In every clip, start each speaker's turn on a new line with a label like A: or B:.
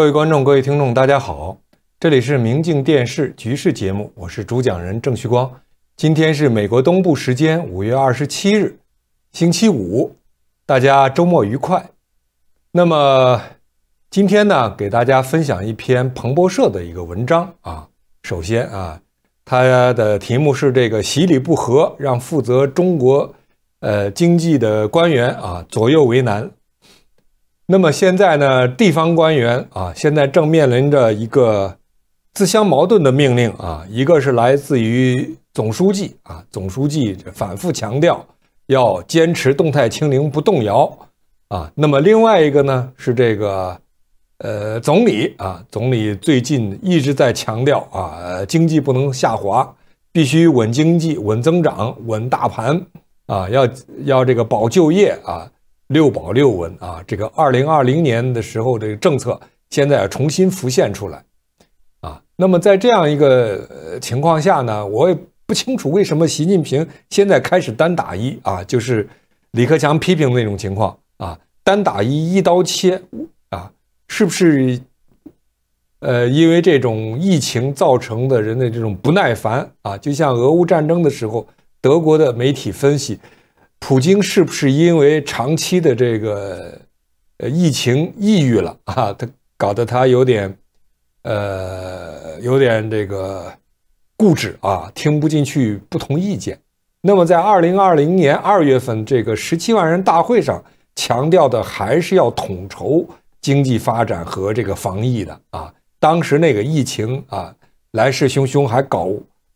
A: 各位观众、各位听众，大家好，这里是《明镜电视》局势节目，我是主讲人郑旭光。今天是美国东部时间五月二十七日，星期五，大家周末愉快。那么今天呢，给大家分享一篇彭博社的一个文章啊。首先啊，它的题目是这个“习礼不和”，让负责中国呃经济的官员啊左右为难。那么现在呢，地方官员啊，现在正面临着一个自相矛盾的命令啊，一个是来自于总书记啊，总书记反复强调要坚持动态清零不动摇啊，那么另外一个呢是这个，呃，总理啊，总理最近一直在强调啊，经济不能下滑，必须稳经济、稳增长、稳大盘啊，要要这个保就业啊。六保六稳啊，这个二零二零年的时候，这个政策现在重新浮现出来，啊，那么在这样一个情况下呢，我也不清楚为什么习近平现在开始单打一啊，就是李克强批评的那种情况啊，单打一，一刀切啊，是不是呃，因为这种疫情造成的人的这种不耐烦啊，就像俄乌战争的时候，德国的媒体分析。普京是不是因为长期的这个，呃，疫情抑郁了啊？他搞得他有点，呃，有点这个固执啊，听不进去不同意见。那么，在二零二零年二月份这个十七万人大会上，强调的还是要统筹经济发展和这个防疫的啊。当时那个疫情啊，来势汹汹，还搞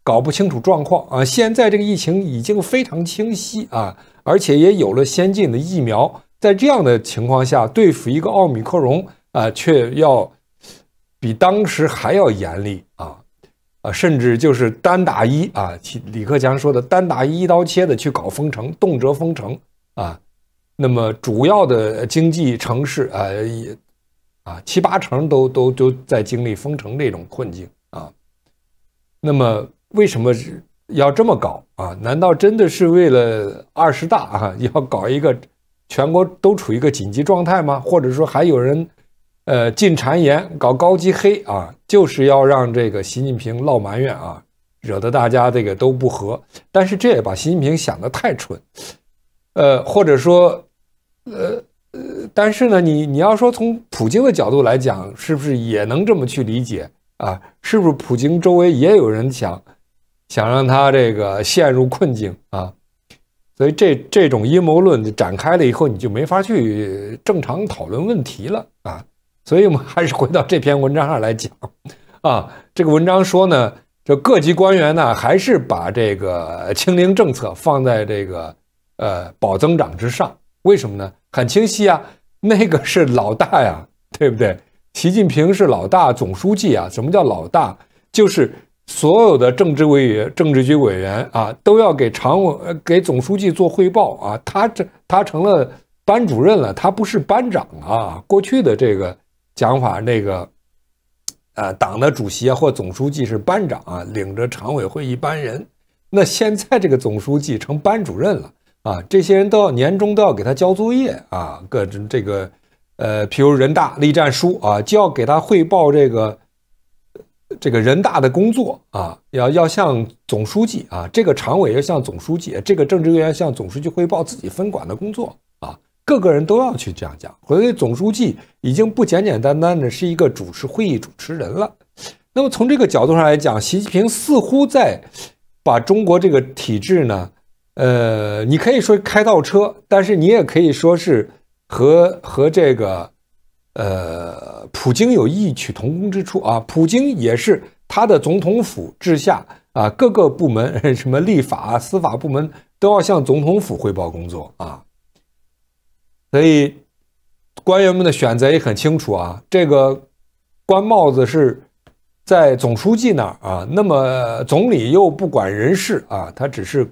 A: 搞不清楚状况啊。现在这个疫情已经非常清晰啊。而且也有了先进的疫苗，在这样的情况下对付一个奥密克戎，啊，却要比当时还要严厉啊，啊，甚至就是单打一啊，李克强说的单打一刀切的去搞封城，动辄封城啊，那么主要的经济城市啊，也啊七八成都都都在经历封城这种困境啊，那么为什么要这么搞啊？难道真的是为了二十大啊？要搞一个全国都处于一个紧急状态吗？或者说还有人呃进谗言搞高级黑啊？就是要让这个习近平闹埋怨啊，惹得大家这个都不和。但是这也把习近平想的太蠢，呃，或者说呃呃，但是呢，你你要说从普京的角度来讲，是不是也能这么去理解啊？是不是普京周围也有人想？想让他这个陷入困境啊，所以这这种阴谋论展开了以后，你就没法去正常讨论问题了啊。所以我们还是回到这篇文章上来讲啊。这个文章说呢，这各级官员呢，还是把这个“清零”政策放在这个呃保增长之上。为什么呢？很清晰啊，那个是老大呀，对不对？习近平是老大，总书记啊。什么叫老大？就是。所有的政治委员、政治局委员啊，都要给常委、给总书记做汇报啊。他这他成了班主任了，他不是班长啊。过去的这个讲法，那个，呃，党的主席啊或总书记是班长啊，领着常委会一班人。那现在这个总书记成班主任了啊，这些人都要年终都要给他交作业啊。各这个，呃，譬如人大立战书啊，就要给他汇报这个。这个人大的工作啊，要要向总书记啊，这个常委要向总书记，这个政治委员向总书记汇报自己分管的工作啊，各个人都要去这样讲。所以总书记已经不简简单单的是一个主持会议主持人了。那么从这个角度上来讲，习近平似乎在把中国这个体制呢，呃，你可以说开倒车，但是你也可以说是和和这个。呃，普京有异曲同工之处啊，普京也是他的总统府治下啊，各个部门什么立法、司法部门都要向总统府汇报工作啊，所以官员们的选择也很清楚啊，这个官帽子是在总书记那儿啊，那么总理又不管人事啊，他只是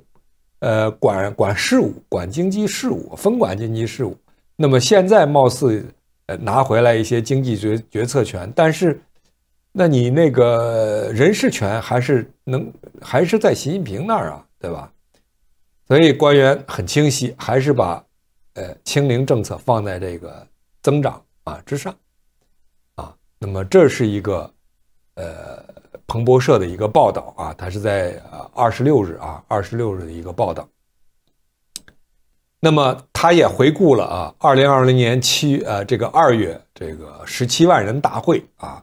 A: 呃管管事务、管经济事务，分管经济事务，那么现在貌似。呃，拿回来一些经济决决策权，但是，那你那个人事权还是能还是在习近平那儿啊，对吧？所以官员很清晰，还是把呃清零政策放在这个增长啊之上啊。那么这是一个呃彭博社的一个报道啊，它是在呃二十六日啊二十六日的一个报道。那么，他也回顾了啊，二零二零年七呃这个二月这个十七万人大会啊，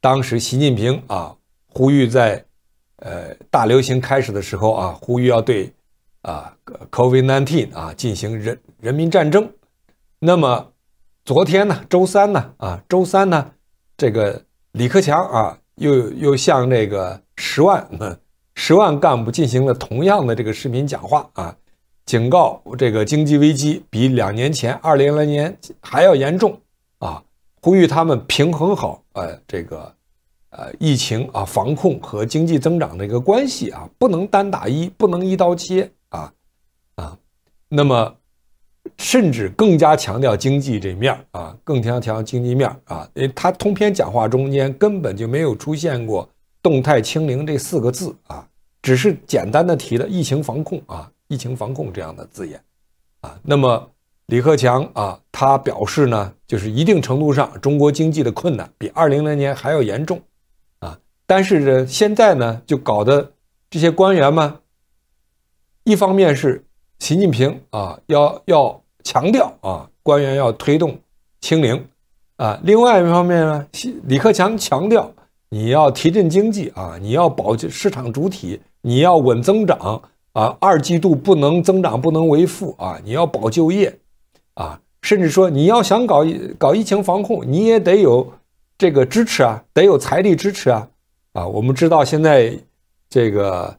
A: 当时习近平啊呼吁在，呃大流行开始的时候啊呼吁要对，啊 Covid nineteen 啊进行人人民战争，那么，昨天呢周三呢啊周三呢，这个李克强啊又又向这个十万十万干部进行了同样的这个视频讲话啊。警告这个经济危机比两年前二零二零年还要严重啊！呼吁他们平衡好呃这个呃疫情啊防控和经济增长的一个关系啊，不能单打一，不能一刀切啊啊！那么甚至更加强调经济这面儿啊，更加强调经济面儿啊，因为他通篇讲话中间根本就没有出现过动态清零这四个字啊，只是简单的提了疫情防控啊。疫情防控这样的字眼，啊，那么李克强啊，他表示呢，就是一定程度上中国经济的困难比二零零年还要严重，啊，但是呢，现在呢就搞得这些官员们，一方面是习近平啊要要强调啊官员要推动清零，啊，另外一方面呢，李克强强调你要提振经济啊，你要保市场主体，你要稳增长。啊，二季度不能增长，不能为负啊！你要保就业，啊，甚至说你要想搞搞疫情防控，你也得有这个支持啊，得有财力支持啊！啊，我们知道现在这个，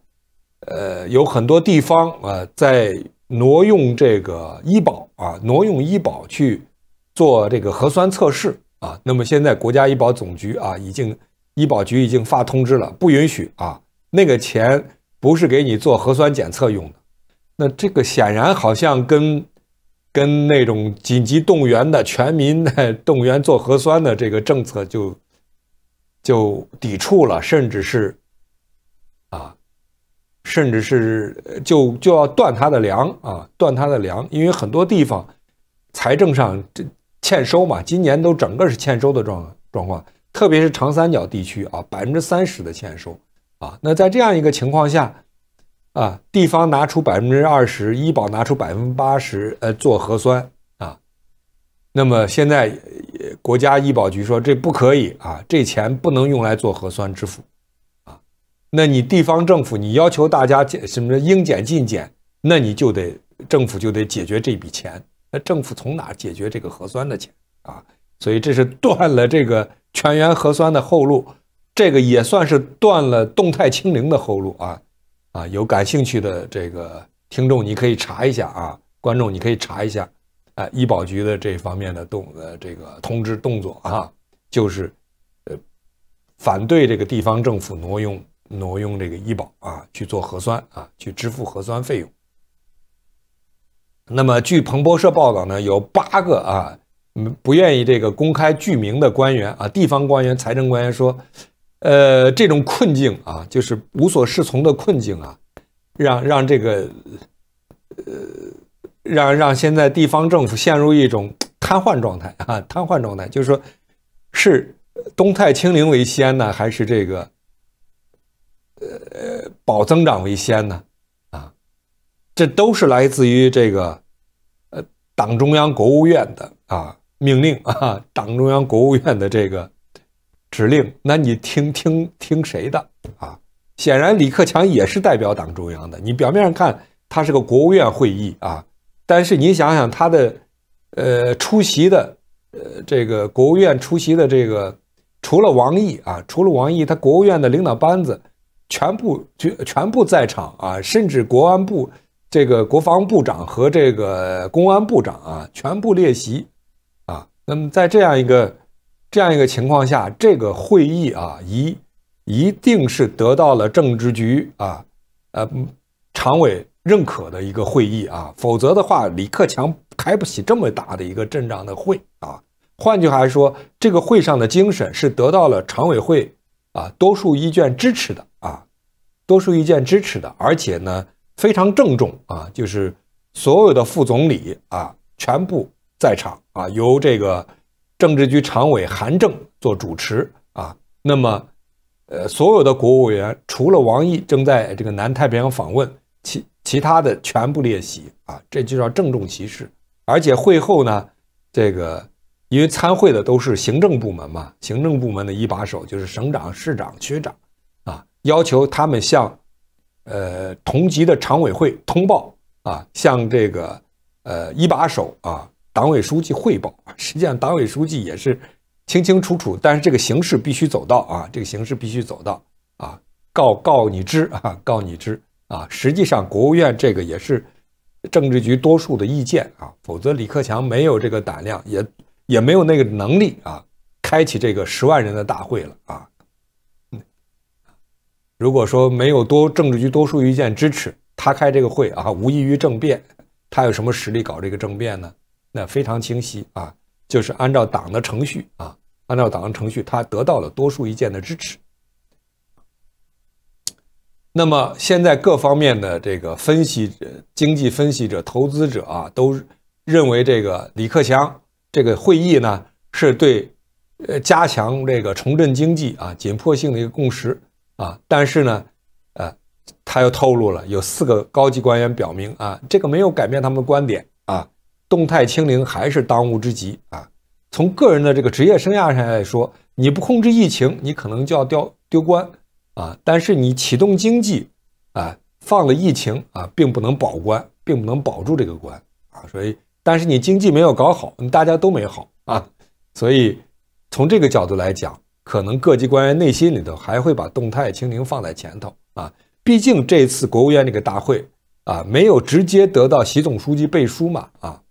A: 呃，有很多地方啊在挪用这个医保啊，挪用医保去做这个核酸测试啊。那么现在国家医保总局啊，已经医保局已经发通知了，不允许啊那个钱。不是给你做核酸检测用的，那这个显然好像跟跟那种紧急动员的全民的动员做核酸的这个政策就就抵触了，甚至是啊，甚至是就就要断他的粮啊，断他的粮，因为很多地方财政上这欠收嘛，今年都整个是欠收的状状况，特别是长三角地区啊，百分之三十的欠收。啊，那在这样一个情况下，啊，地方拿出百分之二十，医保拿出百分之八十，呃，做核酸啊，那么现在国家医保局说这不可以啊，这钱不能用来做核酸支付啊，那你地方政府你要求大家减什么应检尽检，那你就得政府就得解决这笔钱，那政府从哪解决这个核酸的钱啊？所以这是断了这个全员核酸的后路。这个也算是断了动态清零的后路啊！啊，有感兴趣的这个听众，你可以查一下啊，观众你可以查一下，啊，医保局的这方面的动呃这个通知动作啊，就是，呃，反对这个地方政府挪用挪用这个医保啊去做核酸啊去支付核酸费用。那么据彭博社报道呢，有八个啊，嗯，不愿意这个公开具名的官员啊，地方官员、财政官员说。呃，这种困境啊，就是无所适从的困境啊，让让这个，呃，让让现在地方政府陷入一种瘫痪状态啊，瘫痪状态，就是说，是东泰清零为先呢，还是这个，呃呃，保增长为先呢？啊，这都是来自于这个，呃，党中央、国务院的啊命令啊，党中央、国务院的这个。指令，那你听听听谁的啊？显然李克强也是代表党中央的。你表面上看他是个国务院会议啊，但是你想想他的呃出席的呃这个国务院出席的这个除了王毅啊，除了王毅，他国务院的领导班子全部全全部在场啊，甚至国安部这个国防部长和这个公安部长啊全部列席啊。那么在这样一个。这样一个情况下，这个会议啊，一一定是得到了政治局啊、呃常委认可的一个会议啊，否则的话，李克强开不起这么大的一个阵仗的会啊。换句话说，这个会上的精神是得到了常委会啊多数意见支持的啊，多数意见支持的，而且呢非常郑重啊，就是所有的副总理啊全部在场啊，由这个。政治局常委韩正做主持啊，那么，呃，所有的国务委员除了王毅正在这个南太平洋访问，其其他的全部列席啊，这就叫郑重其事。而且会后呢，这个因为参会的都是行政部门嘛，行政部门的一把手就是省长、市长、区长啊，要求他们向，呃，同级的常委会通报啊，向这个呃一把手啊。党委书记汇报，实际上党委书记也是清清楚楚，但是这个形式必须走到啊，这个形式必须走到啊，告告你知啊，告你知啊。实际上，国务院这个也是政治局多数的意见啊，否则李克强没有这个胆量，也也没有那个能力啊，开启这个十万人的大会了啊。如果说没有多政治局多数意见支持，他开这个会啊，无异于政变，他有什么实力搞这个政变呢？那非常清晰啊，就是按照党的程序啊，按照党的程序，他得到了多数意见的支持。那么现在各方面的这个分析、经济分析者、投资者啊，都认为这个李克强这个会议呢，是对呃加强这个重振经济啊紧迫性的一个共识啊。但是呢，呃，他又透露了有四个高级官员表明啊，这个没有改变他们的观点啊。动态清零还是当务之急啊！从个人的这个职业生涯上来说，你不控制疫情，你可能就要掉丢官啊！但是你启动经济啊，放了疫情啊，并不能保官，并不能保住这个官啊！所以，但是你经济没有搞好，你大家都没好啊！所以，从这个角度来讲，可能各级官员内心里头还会把动态清零放在前头啊！毕竟这次国务院这个大会啊，没有直接得到习总书记背书嘛啊！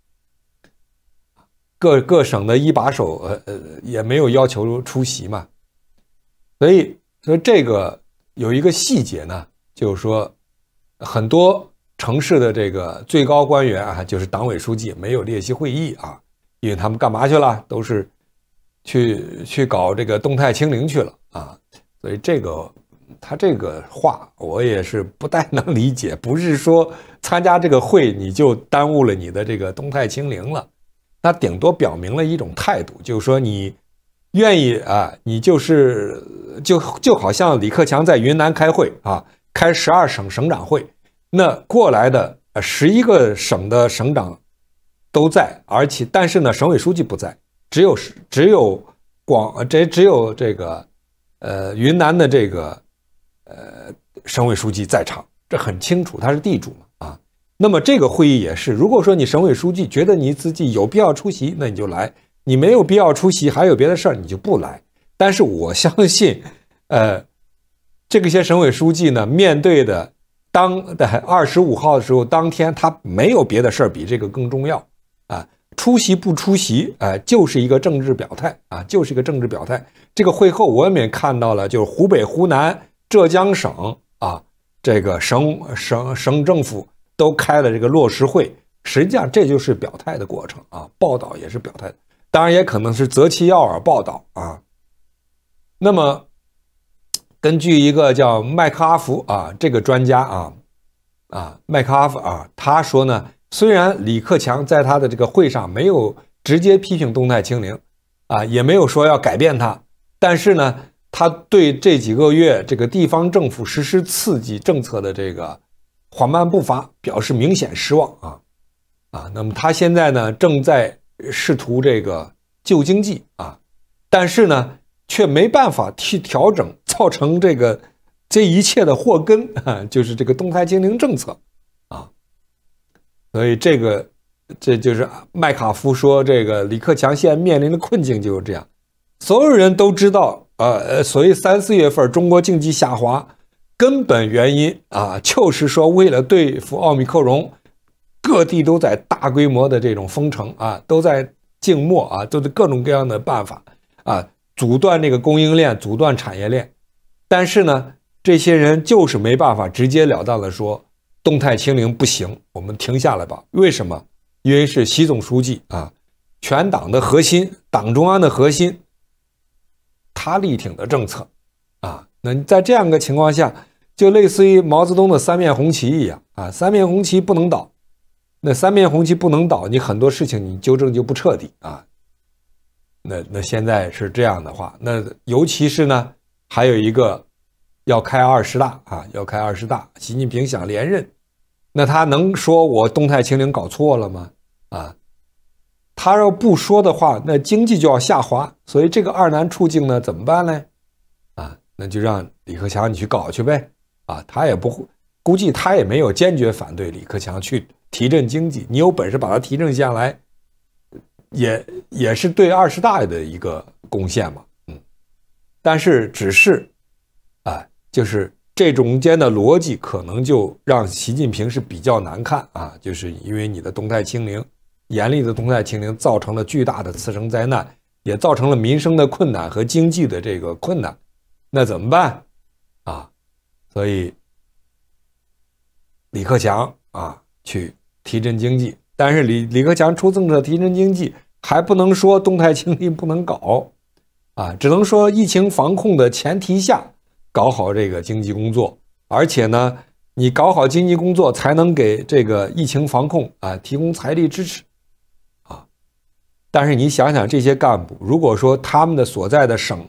A: 各各省的一把手呃呃也没有要求出席嘛，所以所以这个有一个细节呢，就是说很多城市的这个最高官员啊，就是党委书记没有列席会议啊，因为他们干嘛去了？都是去去搞这个动态清零去了啊，所以这个他这个话我也是不太能理解，不是说参加这个会你就耽误了你的这个动态清零了。那顶多表明了一种态度，就是说你愿意啊，你就是就就好像李克强在云南开会啊，开十二省省长会，那过来的十一个省的省长都在，而且但是呢，省委书记不在，只有是只有广这只有这个呃云南的这个呃省委书记在场，这很清楚，他是地主嘛。那么这个会议也是，如果说你省委书记觉得你自己有必要出席，那你就来；你没有必要出席，还有别的事儿，你就不来。但是我相信，呃，这个些省委书记呢，面对的当二十五号的时候，当天他没有别的事儿比这个更重要啊。出席不出席，呃，就是一个政治表态啊，就是一个政治表态。这个会后，我们也看到了，就是湖北、湖南、浙江省啊，这个省省省政府。都开了这个落实会，实际上这就是表态的过程啊。报道也是表态当然也可能是择其要而报道啊。那么，根据一个叫麦克阿弗啊这个专家啊啊麦克阿弗啊，他说呢，虽然李克强在他的这个会上没有直接批评动态清零啊，也没有说要改变它，但是呢，他对这几个月这个地方政府实施刺激政策的这个。缓慢步伐表示明显失望啊啊！那么他现在呢，正在试图这个救经济啊，但是呢，却没办法去调整，造成这个这一切的祸根啊，就是这个动态经营政策啊。所以这个这就是麦卡夫说，这个李克强现在面临的困境就是这样。所有人都知道，呃，所以三四月份中国经济下滑。根本原因啊，就是说，为了对付奥密克戎，各地都在大规模的这种封城啊，都在静默啊，都在各种各样的办法啊，阻断这个供应链，阻断产业链。但是呢，这些人就是没办法直截了当的说，动态清零不行，我们停下来吧。为什么？因为是习总书记啊，全党的核心，党中央的核心，他力挺的政策啊。那在这样一个情况下。就类似于毛泽东的三面红旗一样啊，三面红旗不能倒，那三面红旗不能倒，你很多事情你纠正就不彻底啊。那那现在是这样的话，那尤其是呢，还有一个要开二十大啊，要开二十大，习近平想连任，那他能说我动态清零搞错了吗？啊，他要不说的话，那经济就要下滑，所以这个二难处境呢怎么办呢？啊，那就让李克强你去搞去呗。啊，他也不会，估计他也没有坚决反对李克强去提振经济。你有本事把他提振下来，也也是对二十大的一个贡献嘛。嗯，但是只是，啊，就是这中间的逻辑可能就让习近平是比较难看啊，就是因为你的动态清零，严厉的动态清零造成了巨大的次生灾难，也造成了民生的困难和经济的这个困难，那怎么办？所以，李克强啊，去提振经济。但是李李克强出政策提振经济，还不能说动态清零不能搞，啊，只能说疫情防控的前提下搞好这个经济工作。而且呢，你搞好经济工作，才能给这个疫情防控啊提供财力支持，啊。但是你想想，这些干部，如果说他们的所在的省、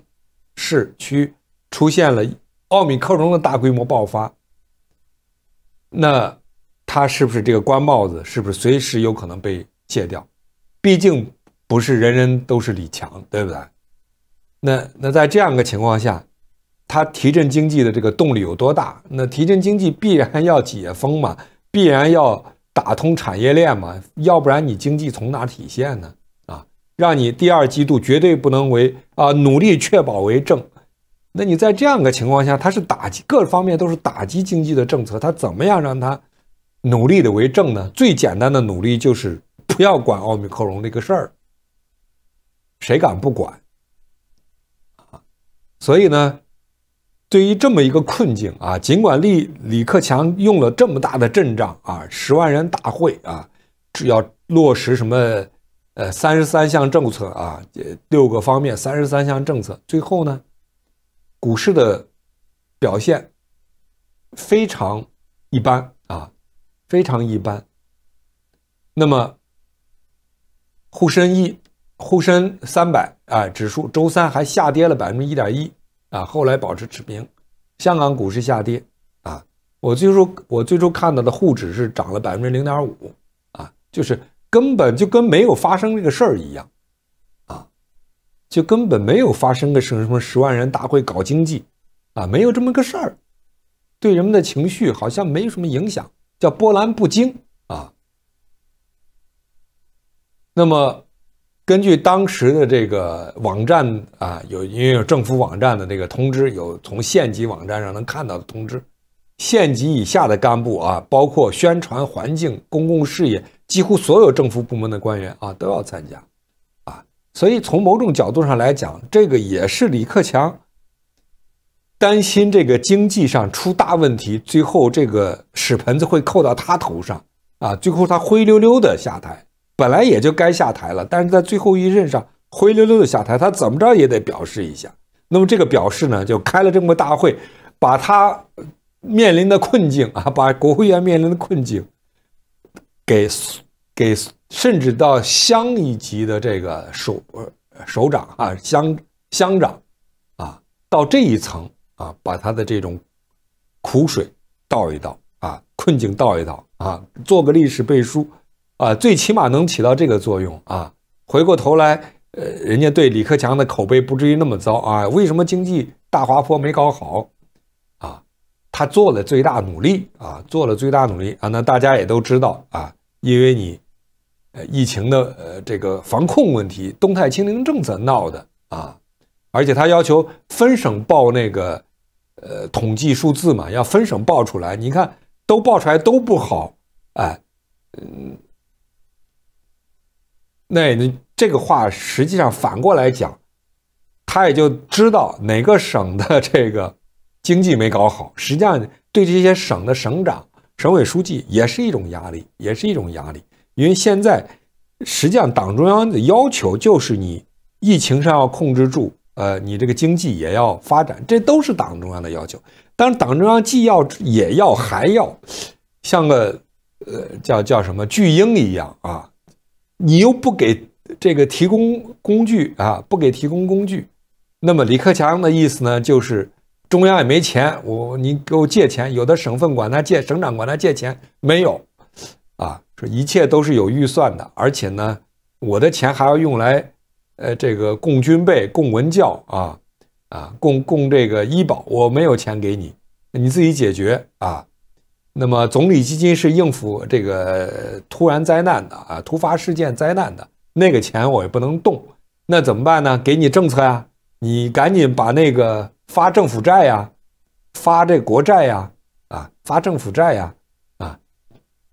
A: 市、区出现了，奥米克戎的大规模爆发，那他是不是这个官帽子是不是随时有可能被卸掉？毕竟不是人人都是李强，对不对？那那在这样的情况下，他提振经济的这个动力有多大？那提振经济必然要解封嘛，必然要打通产业链嘛，要不然你经济从哪体现呢？啊，让你第二季度绝对不能为啊，努力确保为正。那你在这样的情况下，他是打击各方面都是打击经济的政策，他怎么样让他努力的为政呢？最简单的努力就是不要管奥密克戎那个事儿，谁敢不管所以呢，对于这么一个困境啊，尽管李李克强用了这么大的阵仗啊，十万人大会啊，只要落实什么呃三十三项政策啊，六个方面三十三项政策，最后呢？股市的表现非常一般啊，非常一般。那么沪深一、沪深三百啊指数周三还下跌了百分之一点一啊，后来保持持平。香港股市下跌啊，我最初我最初看到的沪指是涨了百分之零点五啊，就是根本就跟没有发生这个事儿一样。就根本没有发生个什么什么十万人大会搞经济，啊，没有这么个事儿，对人们的情绪好像没什么影响，叫波澜不惊啊。那么，根据当时的这个网站啊，有因为有政府网站的那个通知，有从县级网站上能看到的通知，县级以下的干部啊，包括宣传、环境、公共事业，几乎所有政府部门的官员啊，都要参加。所以，从某种角度上来讲，这个也是李克强担心这个经济上出大问题，最后这个屎盆子会扣到他头上啊！最后他灰溜溜的下台，本来也就该下台了，但是在最后一任上灰溜溜的下台，他怎么着也得表示一下。那么这个表示呢，就开了这么大会，把他面临的困境啊，把国务院面临的困境给。给甚至到乡一级的这个首首长啊，乡乡长，啊，到这一层啊，把他的这种苦水倒一倒啊，困境倒一倒啊，做个历史背书啊，最起码能起到这个作用啊。回过头来，呃，人家对李克强的口碑不至于那么糟啊。为什么经济大滑坡没搞好啊？他做了最大努力啊，做了最大努力啊。那大家也都知道啊，因为你。呃，疫情的呃这个防控问题，动态清零政策闹的啊，而且他要求分省报那个呃统计数字嘛，要分省报出来。你看都报出来都不好，哎，嗯，那那这个话实际上反过来讲，他也就知道哪个省的这个经济没搞好。实际上对这些省的省长、省委书记也是一种压力，也是一种压力。因为现在实际上党中央的要求就是你疫情上要控制住，呃，你这个经济也要发展，这都是党中央的要求。但是党中央既要也要还要像个呃叫叫什么巨婴一样啊，你又不给这个提供工具啊，不给提供工具。那么李克强的意思呢，就是中央也没钱，我你给我借钱，有的省份管他借，省长管他借钱没有。啊，说一切都是有预算的，而且呢，我的钱还要用来，呃，这个供军备、供文教啊，啊，供供这个医保，我没有钱给你，你自己解决啊。那么总理基金是应付这个突然灾难的啊，突发事件灾难的那个钱我也不能动，那怎么办呢？给你政策呀，你赶紧把那个发政府债呀，发这国债呀，啊，发政府债呀。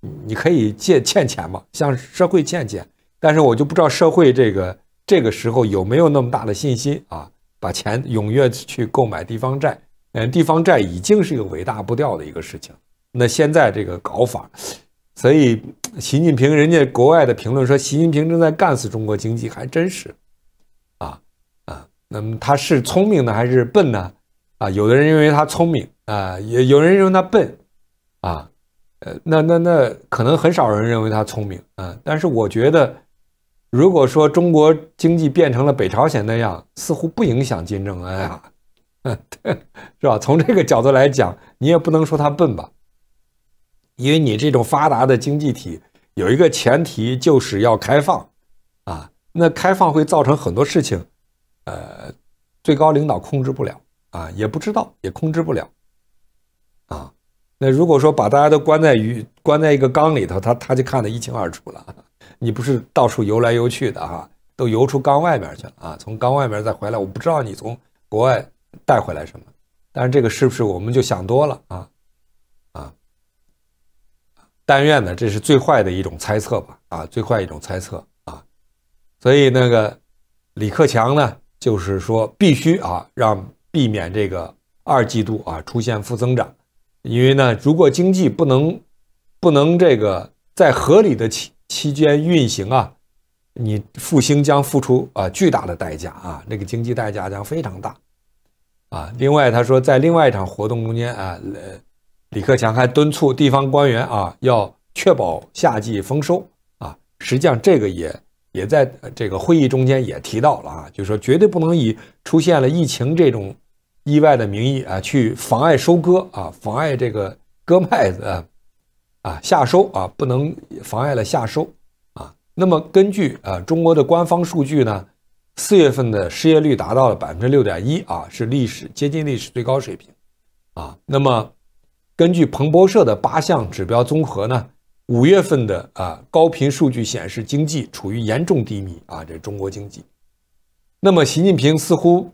A: 你可以借欠钱嘛，向社会欠钱，但是我就不知道社会这个这个时候有没有那么大的信心啊，把钱踊跃去购买地方债，嗯，地方债已经是一个尾大不掉的一个事情，那现在这个搞法，所以习近平人家国外的评论说习近平正在干死中国经济，还真是，啊啊，那么他是聪明呢还是笨呢？啊，有的人认为他聪明啊，也有人认为他笨，啊。呃，那那那可能很少人认为他聪明啊，但是我觉得，如果说中国经济变成了北朝鲜那样，似乎不影响金正恩啊，是吧？从这个角度来讲，你也不能说他笨吧，因为你这种发达的经济体有一个前提就是要开放，啊，那开放会造成很多事情，呃，最高领导控制不了啊，也不知道，也控制不了。那如果说把大家都关在鱼关在一个缸里头，他他就看得一清二楚了。你不是到处游来游去的哈，都游出缸外面去了啊！从缸外面再回来，我不知道你从国外带回来什么。但是这个是不是我们就想多了啊？啊！但愿呢，这是最坏的一种猜测吧？啊，最坏一种猜测啊！所以那个李克强呢，就是说必须啊，让避免这个二季度啊出现负增长。因为呢，如果经济不能不能这个在合理的期期间运行啊，你复兴将付出啊巨大的代价啊，那个经济代价将非常大啊。另外，他说在另外一场活动中间啊，李克强还敦促地方官员啊，要确保夏季丰收啊。实际上，这个也也在这个会议中间也提到了啊，就说绝对不能以出现了疫情这种。意外的名义啊，去妨碍收割啊，妨碍这个割麦子啊，啊下收啊，不能妨碍了下收啊。那么根据啊中国的官方数据呢，四月份的失业率达到了百分之六点一啊，是历史接近历史最高水平啊。那么根据彭博社的八项指标综合呢，五月份的啊高频数据显示经济处于严重低迷啊，这中国经济。那么习近平似乎。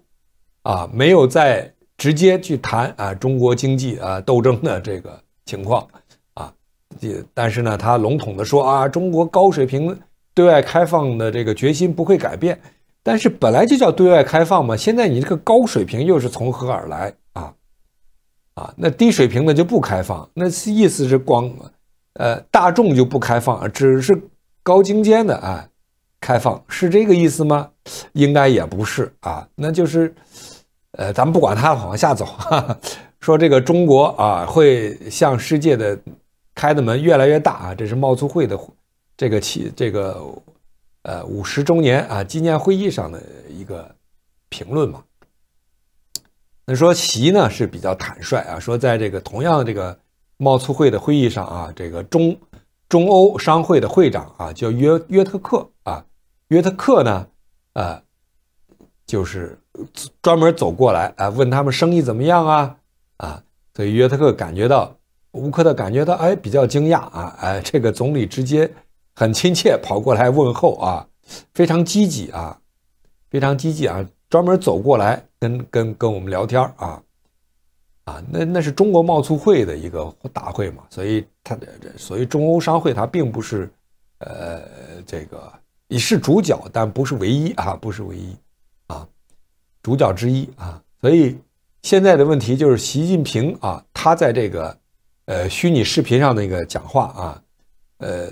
A: 啊，没有再直接去谈啊中国经济啊斗争的这个情况啊，也但是呢，他笼统的说啊，中国高水平对外开放的这个决心不会改变，但是本来就叫对外开放嘛，现在你这个高水平又是从何而来啊？啊，那低水平的就不开放，那意思是光，呃，大众就不开放，只是高精尖的啊，开放是这个意思吗？应该也不是啊，那就是。呃，咱们不管他往下走，哈哈，说这个中国啊，会向世界的开的门越来越大啊，这是贸促会的这个起这个呃五十周年啊纪念会议上的一个评论嘛。那说习呢是比较坦率啊，说在这个同样这个贸促会的会议上啊，这个中中欧商会的会长啊叫约约特克啊，约特克呢，啊。就是专门走过来啊，问他们生意怎么样啊啊，所以约特克感觉到，乌克特感觉到，哎，比较惊讶啊哎，这个总理直接很亲切跑过来问候啊，非常积极啊，非常积极啊，专门走过来跟跟跟我们聊天啊啊，那那是中国贸促会的一个大会嘛，所以他的所以中欧商会他并不是，呃，这个你是主角，但不是唯一啊，不是唯一。主角之一啊，所以现在的问题就是习近平啊，他在这个呃虚拟视频上那个讲话啊，呃，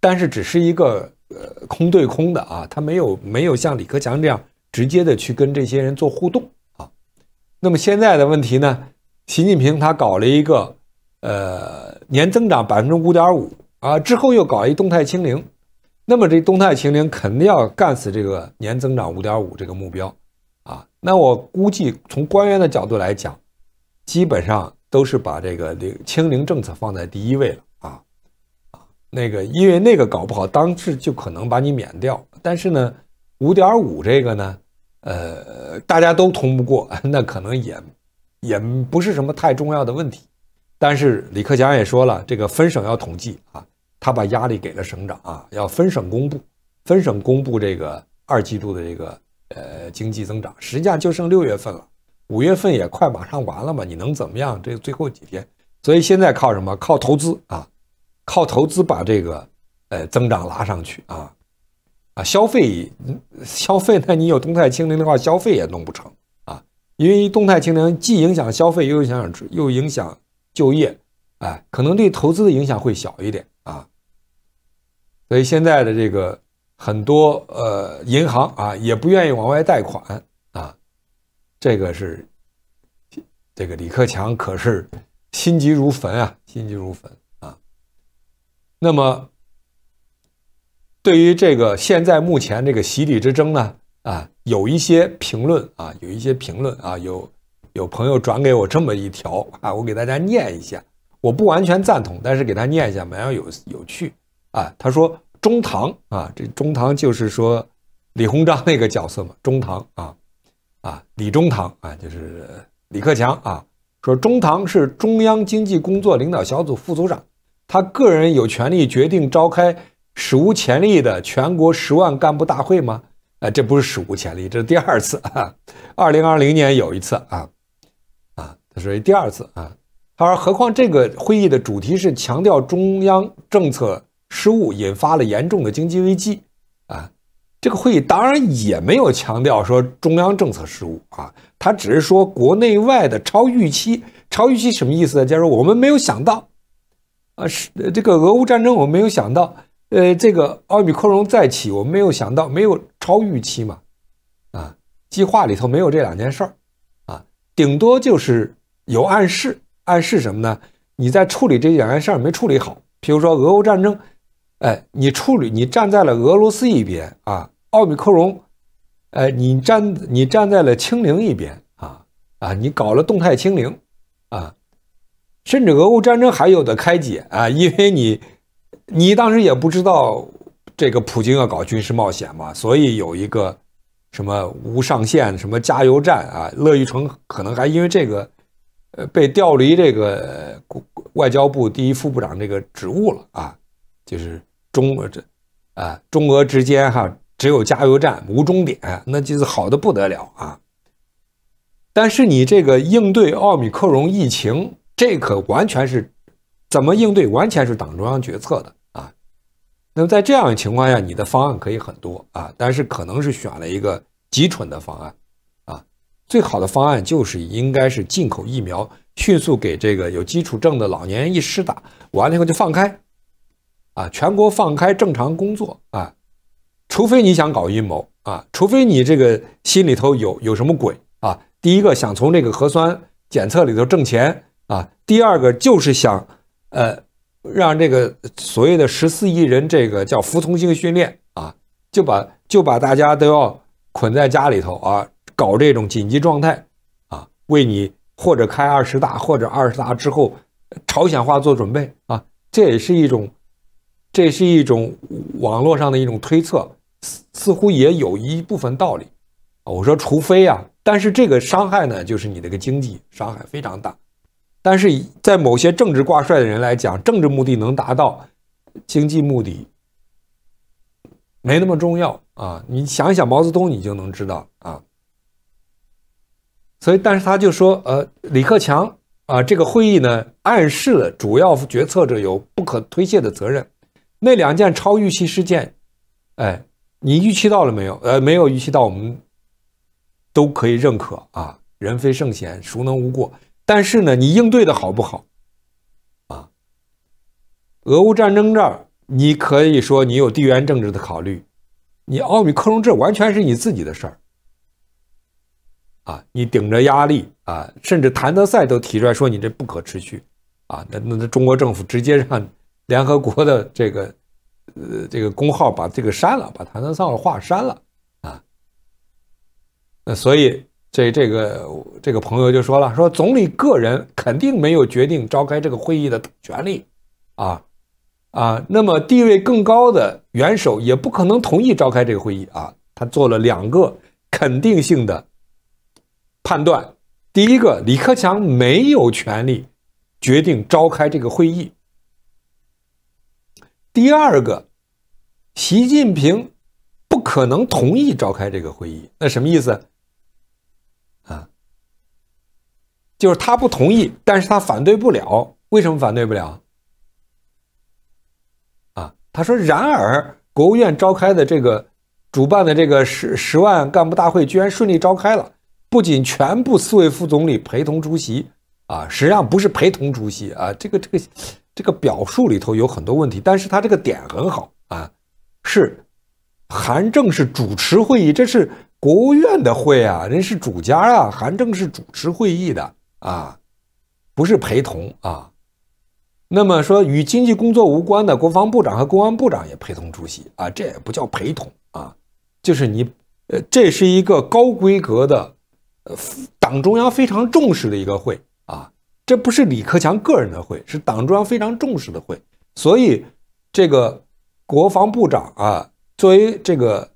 A: 但是只是一个呃空对空的啊，他没有没有像李克强这样直接的去跟这些人做互动啊。那么现在的问题呢，习近平他搞了一个呃年增长百分之五点五啊，之后又搞一动态清零，那么这动态清零肯定要干死这个年增长五点五这个目标。那我估计，从官员的角度来讲，基本上都是把这个零清零政策放在第一位了啊那个因为那个搞不好，当时就可能把你免掉。但是呢，五点五这个呢，呃，大家都通不过，那可能也也不是什么太重要的问题。但是李克强也说了，这个分省要统计啊，他把压力给了省长啊，要分省公布，分省公布这个二季度的这个。呃，经济增长实际上就剩六月份了，五月份也快马上完了嘛，你能怎么样？这最后几天，所以现在靠什么？靠投资啊，靠投资把这个呃增长拉上去啊啊，消费消费，那你有动态清零的话，消费也弄不成啊，因为动态清零既影响消费，又影响又影响就业，哎，可能对投资的影响会小一点啊，所以现在的这个。很多呃银行啊也不愿意往外贷款啊，这个是这个李克强可是心急如焚啊，心急如焚啊。那么对于这个现在目前这个洗礼之争呢啊，有一些评论啊，有一些评论啊，有有朋友转给我这么一条啊，我给大家念一下，我不完全赞同，但是给他念一下，蛮有有趣啊。他说。中堂啊，这中堂就是说李鸿章那个角色嘛。中堂啊，啊，李中堂啊，就是李克强啊。说中堂是中央经济工作领导小组副组长，他个人有权利决定召开史无前例的全国十万干部大会吗？啊，这不是史无前例，这是第二次。二零二零年有一次啊，啊，他说第二次啊。他说，何况这个会议的主题是强调中央政策。失误引发了严重的经济危机，啊，这个会议当然也没有强调说中央政策失误啊，他只是说国内外的超预期。超预期什么意思呢？就是我们没有想到，啊，是这个俄乌战争我们没有想到，呃，这个奥密克戎再起我们没有想到，没有超预期嘛，啊，计划里头没有这两件事儿，啊，顶多就是有暗示，暗示什么呢？你在处理这两件事儿没处理好，比如说俄乌战争。哎，你处理你站在了俄罗斯一边啊，奥密克戎，哎，你站你站在了清零一边啊啊，你搞了动态清零啊，甚至俄乌战争还有的开解啊，因为你，你当时也不知道这个普京要搞军事冒险嘛，所以有一个什么无上限什么加油站啊，乐玉成可能还因为这个，呃，被调离这个外交部第一副部长这个职务了啊，就是。中俄这啊，中俄之间哈只有加油站无终点，那就是好的不得了啊。但是你这个应对奥密克戎疫情，这可完全是怎么应对完全是党中央决策的啊。那么在这样的情况下，你的方案可以很多啊，但是可能是选了一个极蠢的方案啊。最好的方案就是应该是进口疫苗，迅速给这个有基础症的老年人一施打，完了以后就放开。啊，全国放开正常工作啊，除非你想搞阴谋啊，除非你这个心里头有有什么鬼啊。第一个想从这个核酸检测里头挣钱啊，第二个就是想，呃，让这个所谓的十四亿人这个叫服从性训练啊，就把就把大家都要捆在家里头啊，搞这种紧急状态啊，为你或者开二十大或者二十大之后朝鲜化做准备啊，这也是一种。这是一种网络上的一种推测，似似乎也有一部分道理。我说，除非啊，但是这个伤害呢，就是你这个经济伤害非常大。但是在某些政治挂帅的人来讲，政治目的能达到，经济目的没那么重要啊。你想一想毛泽东，你就能知道啊。所以，但是他就说，呃，李克强啊，这个会议呢，暗示了主要决策者有不可推卸的责任。那两件超预期事件，哎，你预期到了没有？呃，没有预期到，我们都可以认可啊。人非圣贤，孰能无过？但是呢，你应对的好不好？啊，俄乌战争这儿，你可以说你有地缘政治的考虑；你奥密克隆这，完全是你自己的事儿。啊，你顶着压力啊，甚至谭德赛都提出来说你这不可持续。啊，那那那，中国政府直接让。联合国的这个呃这个公号把这个删了，把唐德桑的话删了啊。那所以这这个这个朋友就说了，说总理个人肯定没有决定召开这个会议的权利啊啊。那么地位更高的元首也不可能同意召开这个会议啊。他做了两个肯定性的判断：第一个，李克强没有权利决定召开这个会议。第二个，习近平不可能同意召开这个会议。那什么意思？啊，就是他不同意，但是他反对不了。为什么反对不了？啊，他说：“然而，国务院召开的这个主办的这个十十万干部大会居然顺利召开了。不仅全部四位副总理陪同出席，啊，实际上不是陪同出席啊，这个这个。”这个表述里头有很多问题，但是他这个点很好啊，是韩正是主持会议，这是国务院的会啊，人是主家啊，韩正是主持会议的啊，不是陪同啊。那么说与经济工作无关的国防部长和公安部长也陪同出席啊，这也不叫陪同啊，就是你呃，这是一个高规格的，呃，党中央非常重视的一个会。这不是李克强个人的会，是党中央非常重视的会，所以这个国防部长啊，作为这个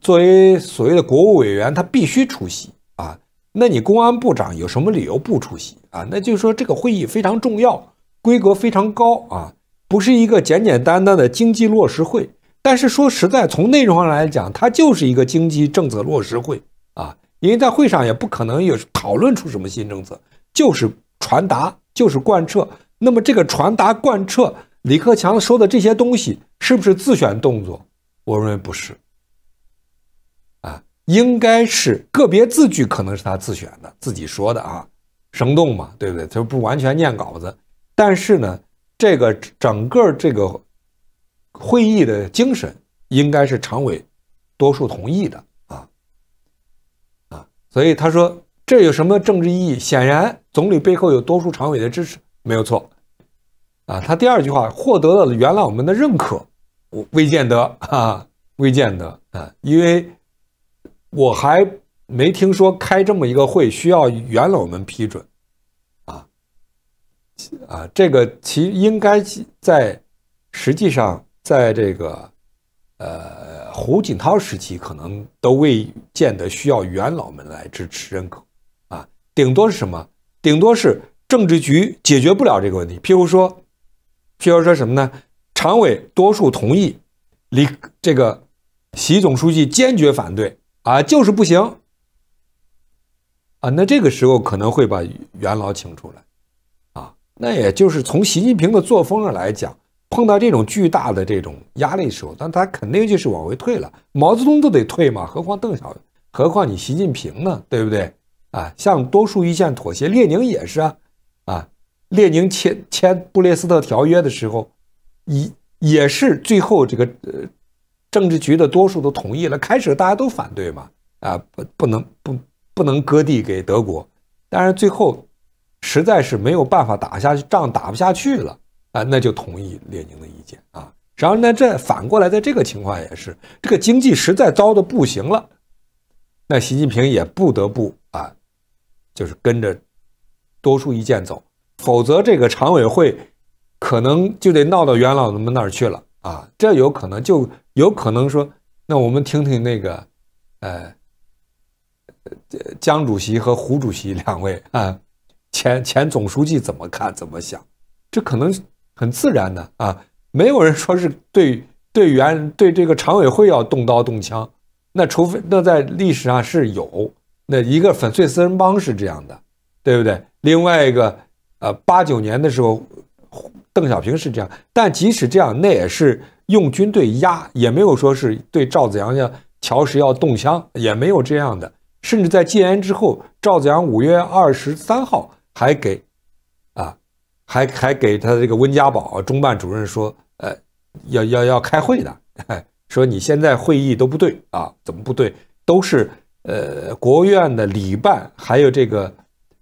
A: 作为所谓的国务委员，他必须出席啊。那你公安部长有什么理由不出席啊？那就是说这个会议非常重要，规格非常高啊，不是一个简简单单的经济落实会。但是说实在，从内容上来讲，它就是一个经济政策落实会啊，因为在会上也不可能有讨论出什么新政策，就是。传达就是贯彻，那么这个传达贯彻李克强说的这些东西，是不是自选动作？我认为不是，啊，应该是个别字句可能是他自选的，自己说的啊，生动嘛，对不对？他不完全念稿子，但是呢，这个整个这个会议的精神，应该是常委多数同意的啊，啊，所以他说。这有什么政治意义？显然，总理背后有多数常委的支持，没有错，啊。他第二句话获得了元老们的认可，未见得啊，未见得啊，因为我还没听说开这么一个会需要元老们批准，啊，啊，这个其应该在实际上在这个呃胡锦涛时期可能都未见得需要元老们来支持认可。顶多是什么？顶多是政治局解决不了这个问题。譬如说，譬如说什么呢？常委多数同意，李这个习总书记坚决反对啊，就是不行啊。那这个时候可能会把元老请出来啊。那也就是从习近平的作风上来讲，碰到这种巨大的这种压力时候，那他肯定就是往回退了。毛泽东都得退嘛，何况邓小，何况你习近平呢，对不对？啊，向多数意见妥协，列宁也是啊，啊，列宁签签布列斯特条约的时候，也也是最后这个呃，政治局的多数都同意了。开始大家都反对嘛，啊，不不能不不能割地给德国，但是最后实在是没有办法打下去，仗打不下去了啊，那就同意列宁的意见啊。然后呢，这反过来，在这个情况也是，这个经济实在糟的不行了，那习近平也不得不啊。就是跟着多数意见走，否则这个常委会可能就得闹到元老他们那儿去了啊！这有可能就有可能说，那我们听听那个，呃，江主席和胡主席两位啊，前前总书记怎么看怎么想，这可能很自然的啊，没有人说是对对原对这个常委会要动刀动枪，那除非那在历史上是有。那一个粉碎四人帮是这样的，对不对？另外一个，呃，八九年的时候，邓小平是这样，但即使这样，那也是用军队压，也没有说是对赵子阳要乔石要动枪，也没有这样的。甚至在戒烟之后，赵子阳五月二十三号还给，啊，还还给他这个温家宝中办主任说，呃，要要要开会的，说你现在会议都不对啊，怎么不对？都是。呃，国务院的礼办还有这个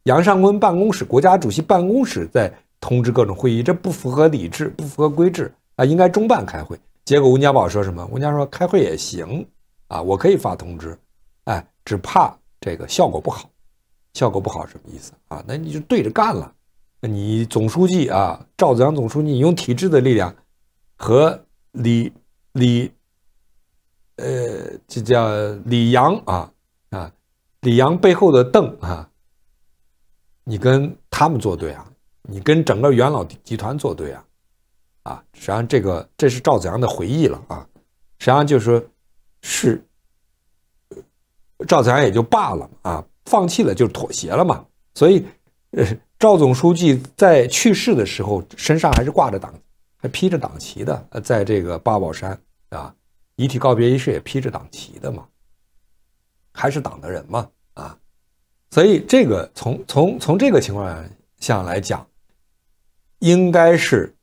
A: 杨尚昆办公室、国家主席办公室在通知各种会议，这不符合理制，不符合规制啊！应该中办开会。结果温家宝说什么？温家说开会也行啊，我可以发通知，哎，只怕这个效果不好。效果不好什么意思啊？那你就对着干了。你总书记啊，赵子阳总书记，你用体制的力量和李李，呃，这叫李阳啊。李阳背后的邓啊，你跟他们作对啊，你跟整个元老集团作对啊，啊，实际上这个这是赵子阳的回忆了啊，实际上就是说，是赵子阳也就罢了啊，放弃了就妥协了嘛，所以，呃，赵总书记在去世的时候身上还是挂着党，还披着党旗的，在这个八宝山啊，遗体告别仪式也披着党旗的嘛。还是党的人嘛啊，所以这个从从从这个情况下来讲，应该是，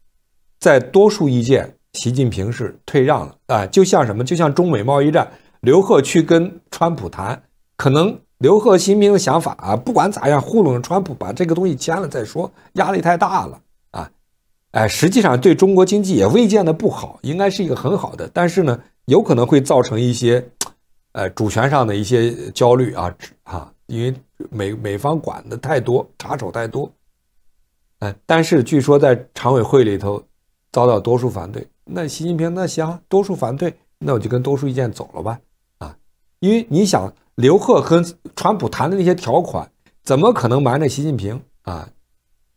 A: 在多数意见，习近平是退让了啊，就像什么，就像中美贸易战，刘鹤去跟川普谈，可能刘鹤、新兵的想法啊，不管咋样糊弄川普，把这个东西签了再说，压力太大了啊，哎，实际上对中国经济也未见得不好，应该是一个很好的，但是呢，有可能会造成一些。呃，主权上的一些焦虑啊，啊，因为美美方管的太多，插手太多，哎，但是据说在常委会里头遭到多数反对，那习近平那行，多数反对，那我就跟多数意见走了吧，啊，因为你想，刘鹤跟川普谈的那些条款，怎么可能瞒着习近平啊？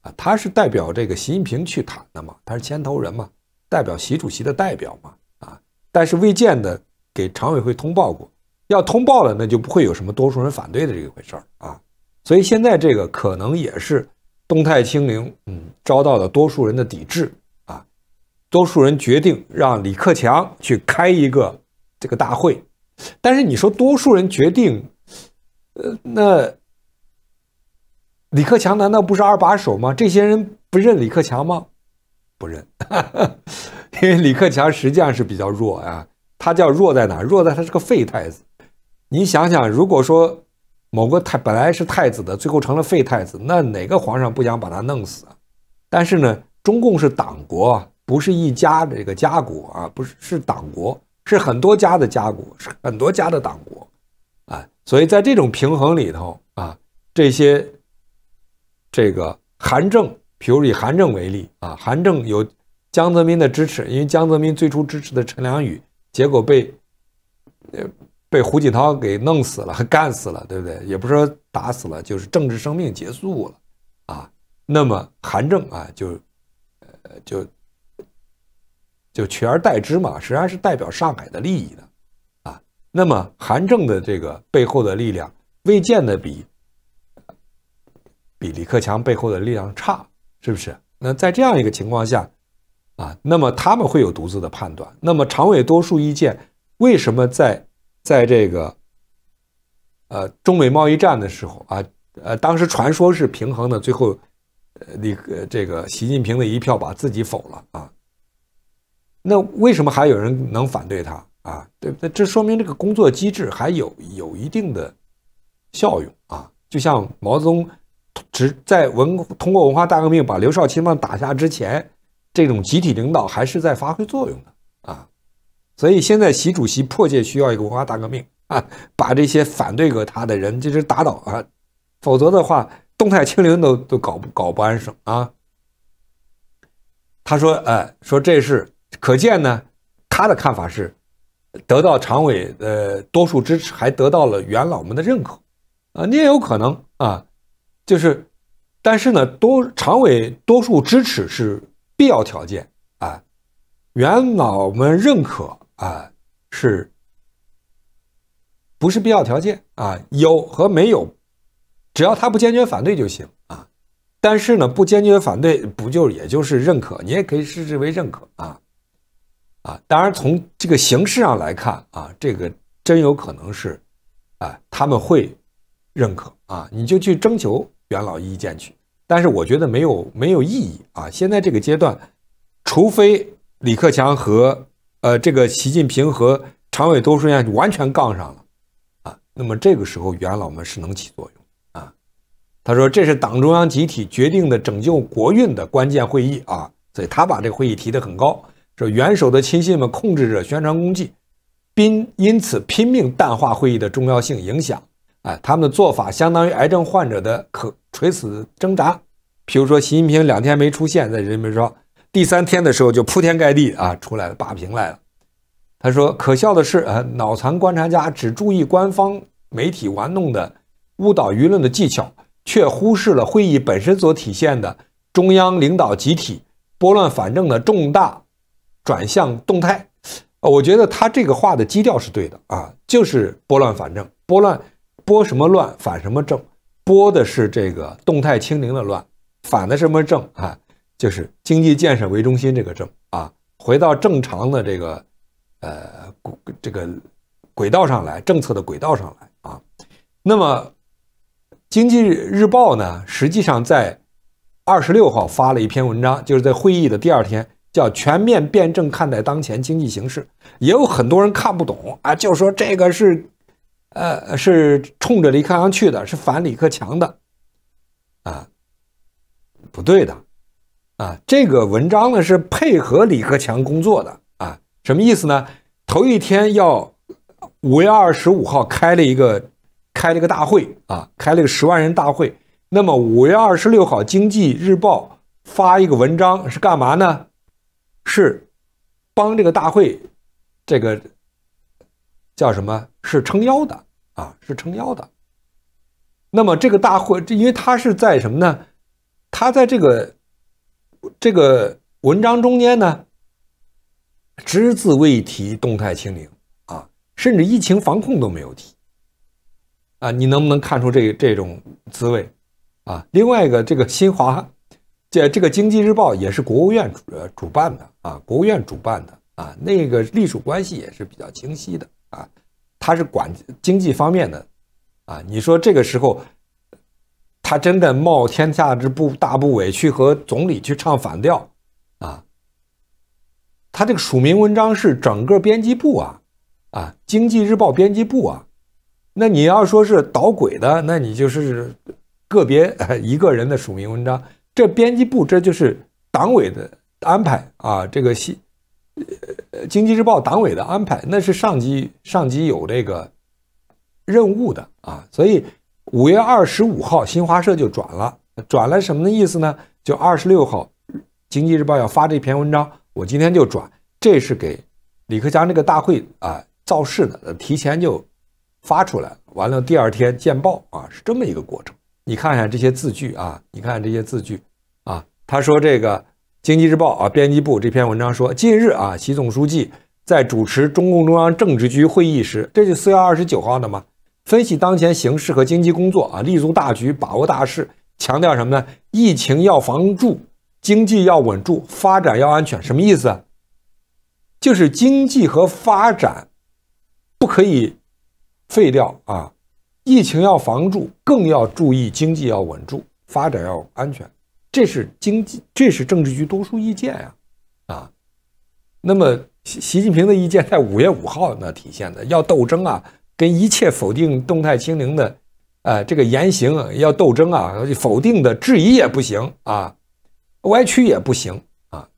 A: 啊，他是代表这个习近平去谈的嘛，他是牵头人嘛，代表习主席的代表嘛，啊，但是未见得给常委会通报过。要通报了，那就不会有什么多数人反对的这一回事儿啊，所以现在这个可能也是动态清零嗯遭到了多数人的抵制啊，多数人决定让李克强去开一个这个大会，但是你说多数人决定，呃，那李克强难道不是二把手吗？这些人不认李克强吗？不认，因为李克强实际上是比较弱啊，他叫弱在哪？弱在他是个废太子。你想想，如果说某个太本来是太子的，最后成了废太子，那哪个皇上不想把他弄死啊？但是呢，中共是党国，不是一家这个家国啊，不是是党国，是很多家的家国，是很多家的党国，啊，所以在这种平衡里头啊，这些这个韩正，比如以韩正为例啊，韩正有江泽民的支持，因为江泽民最初支持的陈良宇，结果被呃。被胡锦涛给弄死了，干死了，对不对？也不是说打死了，就是政治生命结束了，啊，那么韩正啊，就，呃，就，就取而代之嘛，实际上是代表上海的利益的，啊，那么韩正的这个背后的力量，未见得比，比李克强背后的力量差，是不是？那在这样一个情况下，啊，那么他们会有独自的判断，那么常委多数意见为什么在？在这个，呃，中美贸易战的时候啊，呃，当时传说是平衡的，最后，呃，那个这个习近平的一票把自己否了啊。那为什么还有人能反对他啊？对，不对？这说明这个工作机制还有有一定的效用啊。就像毛泽东只在文通过文化大革命把刘少奇他们打下之前，这种集体领导还是在发挥作用的。所以现在习主席迫切需要一个文化大革命啊，把这些反对过他的人就是打倒啊，否则的话动态清零都都搞不搞不安生啊。他说，哎，说这是可见呢，他的看法是，得到常委的多数支持，还得到了元老们的认可，啊，你也有可能啊，就是，但是呢，多常委多数支持是必要条件啊，元老们认可。啊，是，不是必要条件啊？有和没有，只要他不坚决反对就行啊。但是呢，不坚决反对，不就也就是认可？你也可以视之为认可啊。啊，当然从这个形式上来看啊，这个真有可能是，啊，他们会认可啊。你就去征求元老意见去。但是我觉得没有没有意义啊。现在这个阶段，除非李克强和。呃，这个习近平和常委多数院完全杠上了，啊，那么这个时候元老们是能起作用啊。他说这是党中央集体决定的拯救国运的关键会议啊，所以他把这会议提得很高。说元首的亲信们控制着宣传工具，并因此拼命淡化会议的重要性影响。哎，他们的做法相当于癌症患者的可垂死挣扎。比如说习近平两天没出现在人民说。第三天的时候就铺天盖地啊，出来了霸屏来了。他说：“可笑的是，呃，脑残观察家只注意官方媒体玩弄的误导舆论的技巧，却忽视了会议本身所体现的中央领导集体拨乱反正的重大转向动态。”呃，我觉得他这个话的基调是对的啊，就是拨乱反正，拨乱拨什么乱，反什么正，拨的是这个动态清零的乱，反的什么正啊？就是经济建设为中心这个政啊，回到正常的这个，呃这个轨道上来，政策的轨道上来啊。那么，《经济日报》呢，实际上在二十六号发了一篇文章，就是在会议的第二天，叫《全面辩证看待当前经济形势》，也有很多人看不懂啊，就说这个是，呃，是冲着李克强去的，是反李克强的，啊，不对的。啊，这个文章呢是配合李克强工作的啊，什么意思呢？头一天要五月二十五号开了一个开了个大会啊，开了个十万人大会。那么五月二十六号，《经济日报》发一个文章是干嘛呢？是帮这个大会，这个叫什么？是撑腰的啊，是撑腰的。那么这个大会，因为他是在什么呢？他在这个。这个文章中间呢，只字未提动态清零啊，甚至疫情防控都没有提啊，你能不能看出这这种滋味啊？另外一个，这个新华，这这个经济日报也是国务院主主办的啊，国务院主办的啊，那个隶属关系也是比较清晰的啊，它是管经济方面的啊，你说这个时候。他真敢冒天下之不大不韪去和总理去唱反调啊！他这个署名文章是整个编辑部啊啊，《经济日报》编辑部啊。那你要说是捣鬼的，那你就是个别一个人的署名文章。这编辑部这就是党委的安排啊，这个系《经济日报》党委的安排，那是上级上级有这个任务的啊，所以。五月二十五号，新华社就转了，转了什么的意思呢？就二十六号，《经济日报》要发这篇文章，我今天就转，这是给李克强这个大会啊造势的，提前就发出来，完了第二天见报啊，是这么一个过程。你看看这些字句啊，你看这些字句啊，他说这个《经济日报》啊编辑部这篇文章说，近日啊，习总书记在主持中共中央政治局会议时，这就四月二十九号的嘛。分析当前形势和经济工作啊，立足大局，把握大势，强调什么呢？疫情要防住，经济要稳住，发展要安全。什么意思？就是经济和发展不可以废掉啊！疫情要防住，更要注意经济要稳住，发展要安全。这是经济，这是政治局多数意见呀！啊，那么习习近平的意见在五月五号那体现的，要斗争啊。跟一切否定动态清零的，呃，这个言行要斗争啊！否定的、质疑也不行啊，歪曲也不行啊。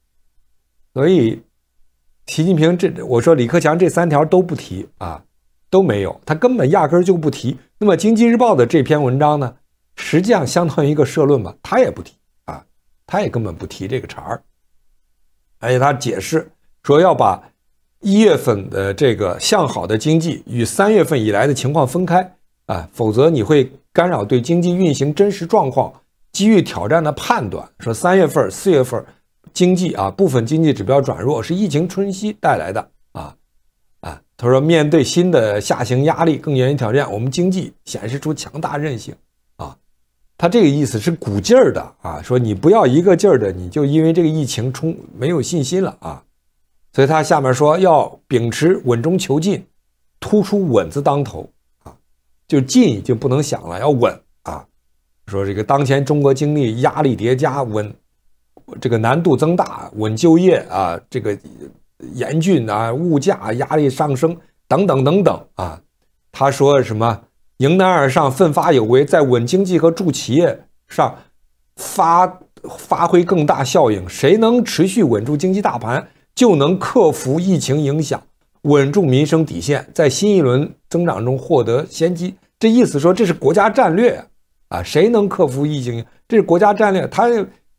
A: 所以，习近平这我说李克强这三条都不提啊，都没有，他根本压根就不提。那么，《经济日报》的这篇文章呢，实际上相当于一个社论吧，他也不提啊，他也根本不提这个茬儿，而且他解释说要把。一月份的这个向好的经济与三月份以来的情况分开啊，否则你会干扰对经济运行真实状况、机遇挑战的判断。说三月份、四月份经济啊，部分经济指标转弱是疫情春熙带来的啊啊。他说，面对新的下行压力、更严峻挑战，我们经济显示出强大韧性啊。他这个意思是鼓劲儿的啊，说你不要一个劲儿的，你就因为这个疫情冲没有信心了啊。所以他下面说要秉持稳中求进，突出稳字当头啊，就进已经不能想了，要稳啊。说这个当前中国经历压力叠加，稳这个难度增大，稳就业啊，这个严峻啊，物价压力上升等等等等啊。他说什么迎难而上，奋发有为，在稳经济和助企业上发发挥更大效应，谁能持续稳住经济大盘？就能克服疫情影响，稳住民生底线，在新一轮增长中获得先机。这意思说这是国家战略啊！谁能克服疫情？这是国家战略。他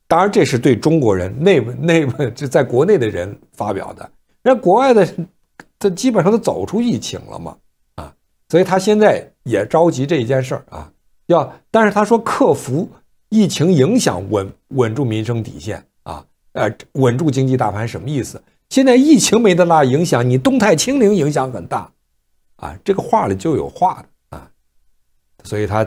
A: 当然这是对中国人内内，在国内的人发表的。那国外的，他基本上都走出疫情了嘛？啊，所以他现在也着急这一件事儿啊。要，但是他说克服疫情影响，稳稳住民生底线啊。呃，稳住经济大盘什么意思？现在疫情没得大影响你动态清零影响很大，啊，这个话里就有话的啊，所以他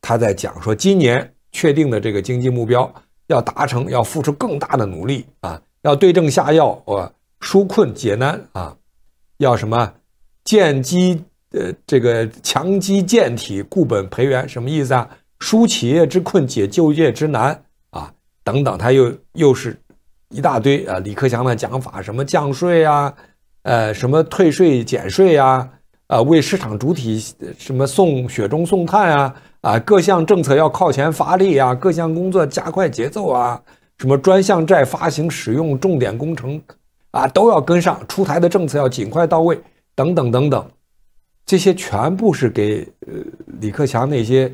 A: 他在讲说，今年确定的这个经济目标要达成，要付出更大的努力啊，要对症下药，我纾困解难啊，要什么建基呃这个强基健体固本培元什么意思啊？纾企业之困，解就业之难啊，等等，他又又是。一大堆啊，李克强的讲法，什么降税啊，呃，什么退税减税啊，呃，为市场主体什么送雪中送炭啊，啊，各项政策要靠前发力啊，各项工作加快节奏啊，什么专项债发行使用、重点工程啊，都要跟上，出台的政策要尽快到位，等等等等，这些全部是给呃李克强那些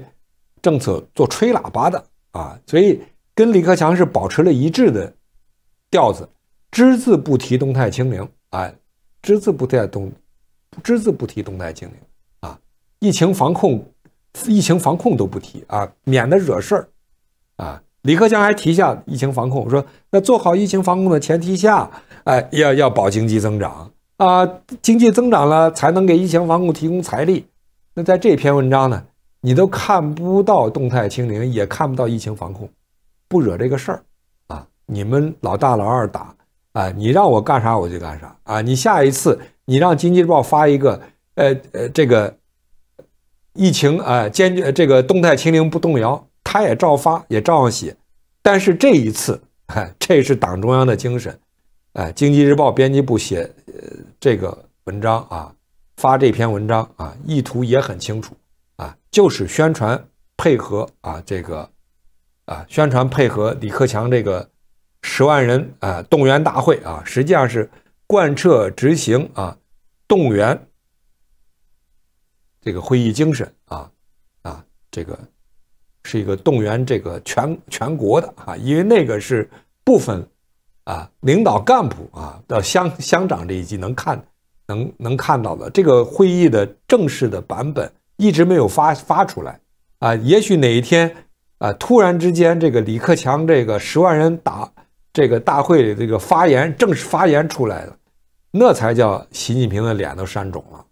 A: 政策做吹喇叭的啊，所以跟李克强是保持了一致的。调子只字不提动态清零，哎，只字不带动，只字不提动态清零啊，疫情防控疫情防控都不提啊，免得惹事儿啊。李克强还提下疫情防控，说那做好疫情防控的前提下，哎，要要保经济增长啊，经济增长了才能给疫情防控提供财力。那在这篇文章呢，你都看不到动态清零，也看不到疫情防控，不惹这个事儿。你们老大老二打啊！你让我干啥我就干啥啊！你下一次你让《经济日报》发一个，呃呃，这个疫情啊，坚决这个动态清零不动摇，他也照发也照样写。但是这一次，这是党中央的精神，哎，《经济日报》编辑部写呃、这个文章啊，发这篇文章啊，意图也很清楚啊，就是宣传配合啊这个啊宣传配合李克强这个。十万人啊动员大会啊，实际上是贯彻执行啊动员这个会议精神啊啊这个是一个动员这个全全国的啊，因为那个是部分啊领导干部啊的乡乡长这一级能看能能看到的。这个会议的正式的版本一直没有发发出来啊，也许哪一天啊突然之间这个李克强这个十万人打。这个大会这个发言正式发言出来了，那才叫习近平的脸都扇肿了。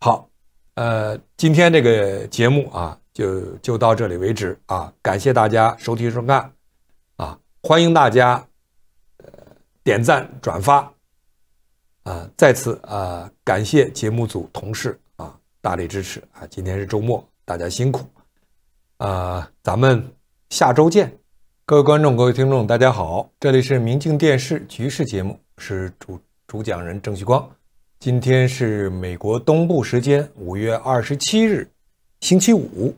A: 好，呃，今天这个节目啊，就就到这里为止啊，感谢大家收听收看，啊，欢迎大家点赞转发，啊，再次啊感谢节目组同事啊大力支持啊，今天是周末，大家辛苦，啊，咱们下周见。各位观众，各位听众，大家好，这里是《明镜电视》局势节目，是主主讲人郑旭光。今天是美国东部时间五月二十七日，星期五，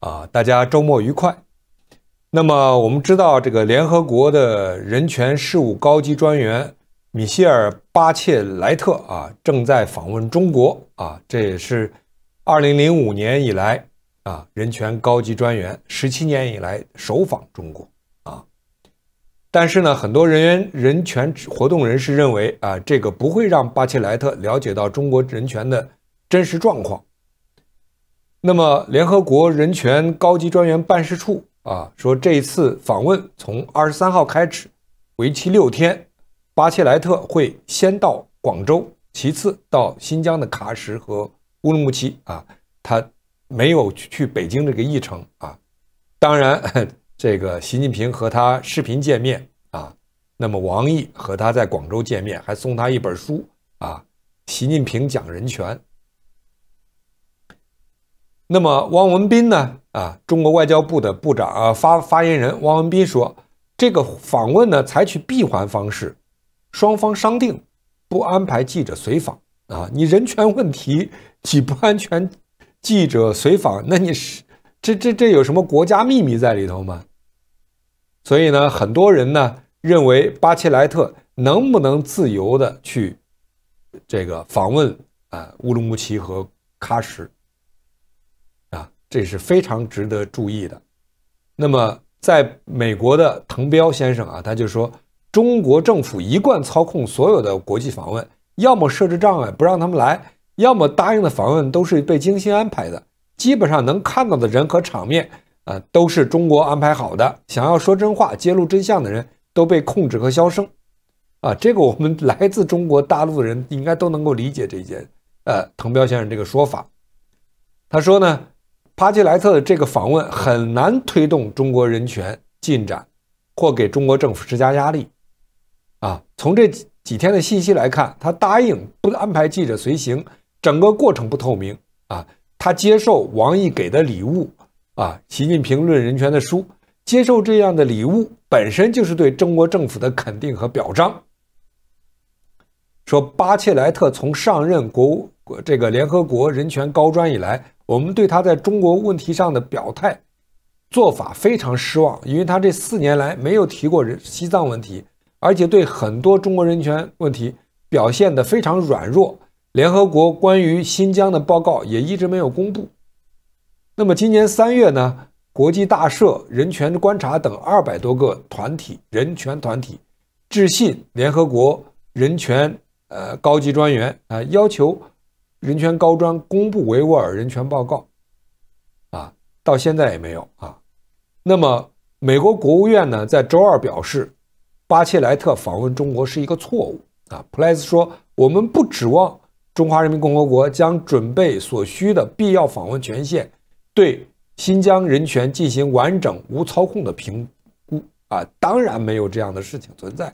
A: 啊，大家周末愉快。那么我们知道，这个联合国的人权事务高级专员米歇尔·巴切莱特啊，正在访问中国啊，这也是二零零五年以来。啊，人权高级专员十七年以来首访中国，啊，但是呢，很多人员人权活动人士认为啊，这个不会让巴切莱特了解到中国人权的真实状况。那么，联合国人权高级专员办事处啊说，这一次访问从二十三号开始，为期六天，巴切莱特会先到广州，其次到新疆的喀什和乌鲁木齐啊，他。没有去北京这个议程啊，当然，这个习近平和他视频见面啊，那么王毅和他在广州见面，还送他一本书啊，习近平讲人权。那么汪文斌呢啊，中国外交部的部长啊发发言人汪文斌说，这个访问呢采取闭环方式，双方商定不安排记者随访啊，你人权问题你不安全。记者随访，那你是这这这有什么国家秘密在里头吗？所以呢，很多人呢认为巴切莱特能不能自由的去这个访问啊乌鲁木齐和喀什啊，这是非常值得注意的。那么在美国的滕彪先生啊，他就说中国政府一贯操控所有的国际访问，要么设置障碍不让他们来。要么答应的访问都是被精心安排的，基本上能看到的人和场面，啊，都是中国安排好的。想要说真话、揭露真相的人都被控制和消声，啊，这个我们来自中国大陆的人应该都能够理解这一件。呃，滕彪先生这个说法，他说呢，帕齐莱特的这个访问很难推动中国人权进展，或给中国政府施加压力，啊，从这几几天的信息来看，他答应不安排记者随行。整个过程不透明啊！他接受王毅给的礼物啊，习近平论人权的书，接受这样的礼物本身就是对中国政府的肯定和表彰。说巴切莱特从上任国务这个联合国人权高专以来，我们对他在中国问题上的表态做法非常失望，因为他这四年来没有提过人西藏问题，而且对很多中国人权问题表现的非常软弱。联合国关于新疆的报告也一直没有公布。那么今年三月呢，国际大社、人权观察等二百多个团体、人权团体致信联合国人权呃高级专员啊，要求人权高专公布维吾尔人权报告，啊，到现在也没有啊。那么美国国务院呢，在周二表示，巴切莱特访问中国是一个错误啊。普莱斯说，我们不指望。中华人民共和国将准备所需的必要访问权限，对新疆人权进行完整无操控的评估啊，当然没有这样的事情存在